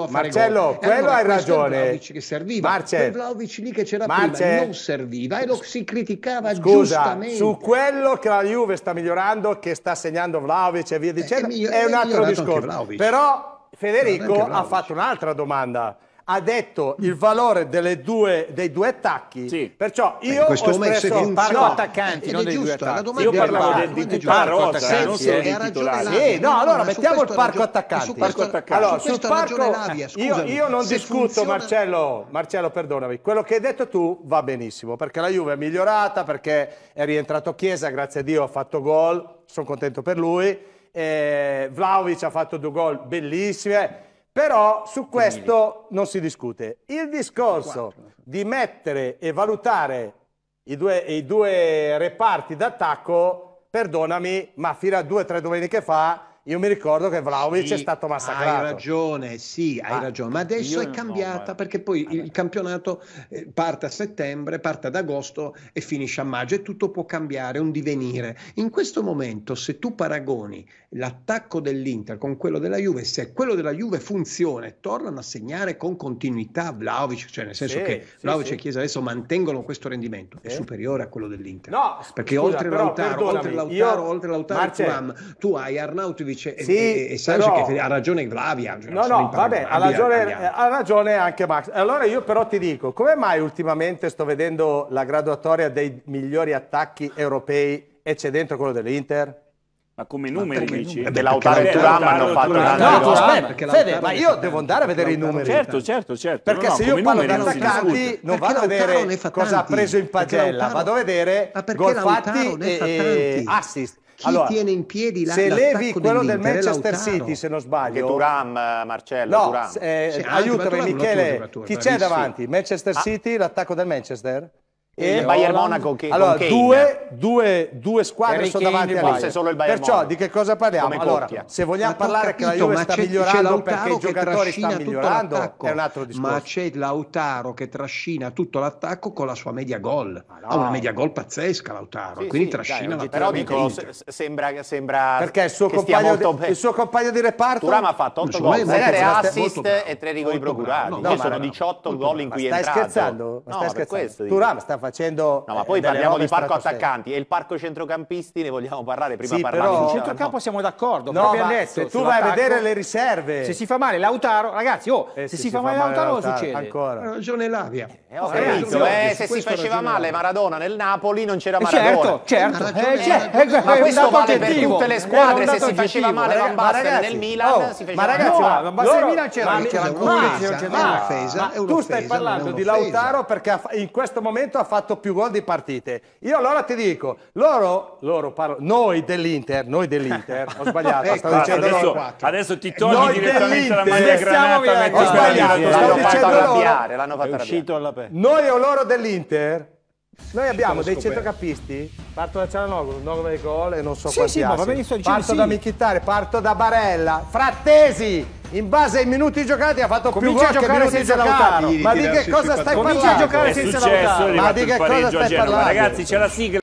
S2: Marcello, eh, quello allora, hai ragione. Vlaovic che serviva, Marcel,
S4: Vlaovic lì che c'era
S2: Marcel, prima non serviva e lo si criticava Scusa, giustamente. su
S4: quello che la Juve sta migliorando, che sta segnando Vlaovic e via eh, dicendo, eh, è, è, è, un altro discorso. Però Federico ha fatto un'altra domanda ha detto il valore due, dei due attacchi. Sì. Perciò io ho espresso parlo no, attaccanti, non dei due attacchi. Io parlavo del di titolare, non solo dei titolari. no, allora mettiamo il parco attaccanti. Allora, sul parco io non discuto Marcello, Marcello, perdonami. Quello che hai detto tu va benissimo, perché la Juve è migliorata, perché è rientrato Chiesa, grazie a Dio ha fatto gol, sono contento per lui. Eh, Vlaovic ha fatto due gol bellissime però su questo non si discute. Il discorso di mettere e valutare i due, i due reparti d'attacco, perdonami, ma fino a due o tre domeniche fa io mi ricordo che Vlaovic sì, è stato massacrato. Hai
S2: ragione, sì, hai ah, ragione, ma adesso è cambiata no, perché poi vabbè. il campionato eh, parte a settembre, parte ad agosto e finisce a maggio e tutto può cambiare, un divenire. In questo momento, se tu paragoni l'attacco dell'Inter con quello della Juve, se quello della Juve funziona e tornano a segnare con continuità Vlaovic, cioè nel senso sì, che sì, Vlaovic e Chiesa adesso mantengono questo rendimento, è superiore a quello dell'Inter. No, perché scusa, oltre, però, Lautaro, oltre Lautaro, io... oltre
S4: Lautaro, oltre Lautaro,
S2: tu hai Arnautovic semplice sì, e, e Sanchez però... che ha ragione Vlavia Cioè no, no, va ha ragione, eh,
S4: ha ragione anche Max. Allora io però ti dico, come mai ultimamente sto vedendo la graduatoria dei migliori attacchi europei e c'è dentro quello dell'Inter?
S1: Ma come numeri ma dici? Dell'Autaro Turam hanno fatto
S4: No, aspetta, Fede, ma io devo andare a vedere i numeri. Certo, certo,
S1: certo. Perché se io parlo di attaccanti non vado a vedere cosa ha preso in pagella, vado
S4: a vedere gol fatti e assist. Chi allora, tiene
S2: in piedi la, se levi quello del Manchester Lautaro. City, se non sbaglio,
S3: che Turam, Marcello, no, Turam. Eh, aiutami, Michele, chi c'è davanti?
S4: Manchester ah. City, l'attacco del Manchester?
S3: e il Bayern Monaco che allora, due,
S4: due, due, squadre Harry sono davanti a lei. solo il Perciò Monaco. di che cosa parliamo? Allora, se vogliamo ma parlare capito, che la Juve sta migliorando perché i giocatori stanno migliorando è un altro discorso. Ma c'è Lautaro che
S2: trascina tutto l'attacco con la sua media gol. no. Ha una media gol pazzesca Lautaro, sì, quindi sì, trascina dai, Però dico,
S3: sembra, sembra Perché il suo, compagno di, il suo
S2: compagno di reparto Turam
S3: ha fatto 8 gol, 3 assist e 3 rigori procurati. Ci sono 18 gol in cui è entrato. Stai scherzando? Ma
S4: stai scherzando? Turam sta facendo... No, ma eh, poi parliamo di parco attaccanti
S3: e il parco centrocampisti ne vogliamo parlare prima sì, parlando però... di centrocampo no. siamo d'accordo, no, abbiamo detto. Se tu vai a vedere le riserve. Se si fa male Lautaro, ragazzi, oh,
S2: eh, se, se, si, si fa, fa male Lautaro, Lautaro cosa succede? Ancora. Ragione l'Avia. Eh, eh
S7: ho eh, capito, eh, se si faceva male
S3: Maradona nel Napoli non c'era Maradona. Certo, certo.
S7: certo. Ma questo vale per tutte le squadre, se si faceva male Van Basten nel Milan si
S5: faceva male. Ma ragazzi, nel Milan oh, c'era anche la Tu stai parlando di Lautaro
S4: perché in questo momento ha fatto fatto più gol di partite. Io allora ti dico, loro, loro parlo, noi dell'Inter, noi dell'Inter, ho sbagliato, ecco, stavo dicendo adesso, loro adesso ti togli noi direttamente la maglia granata. Ho sbagliato, stavo dicendo loro. È uscito alla pe. Noi o loro dell'Inter? Noi abbiamo dei centrocampisti, parto da Cialanoglu, 9 gol e non so sì, quanti sì, altri. Parto da Michitare, parto da Barella, Frattesi, in base ai minuti giocati ha fatto Comincia più gol che minuti giocati. Ma di che cosa stai parlando? Comincia a giocare
S1: senza Lautaro. Ma di che cosa stai parlando? Ragazzi, c'è la sigla.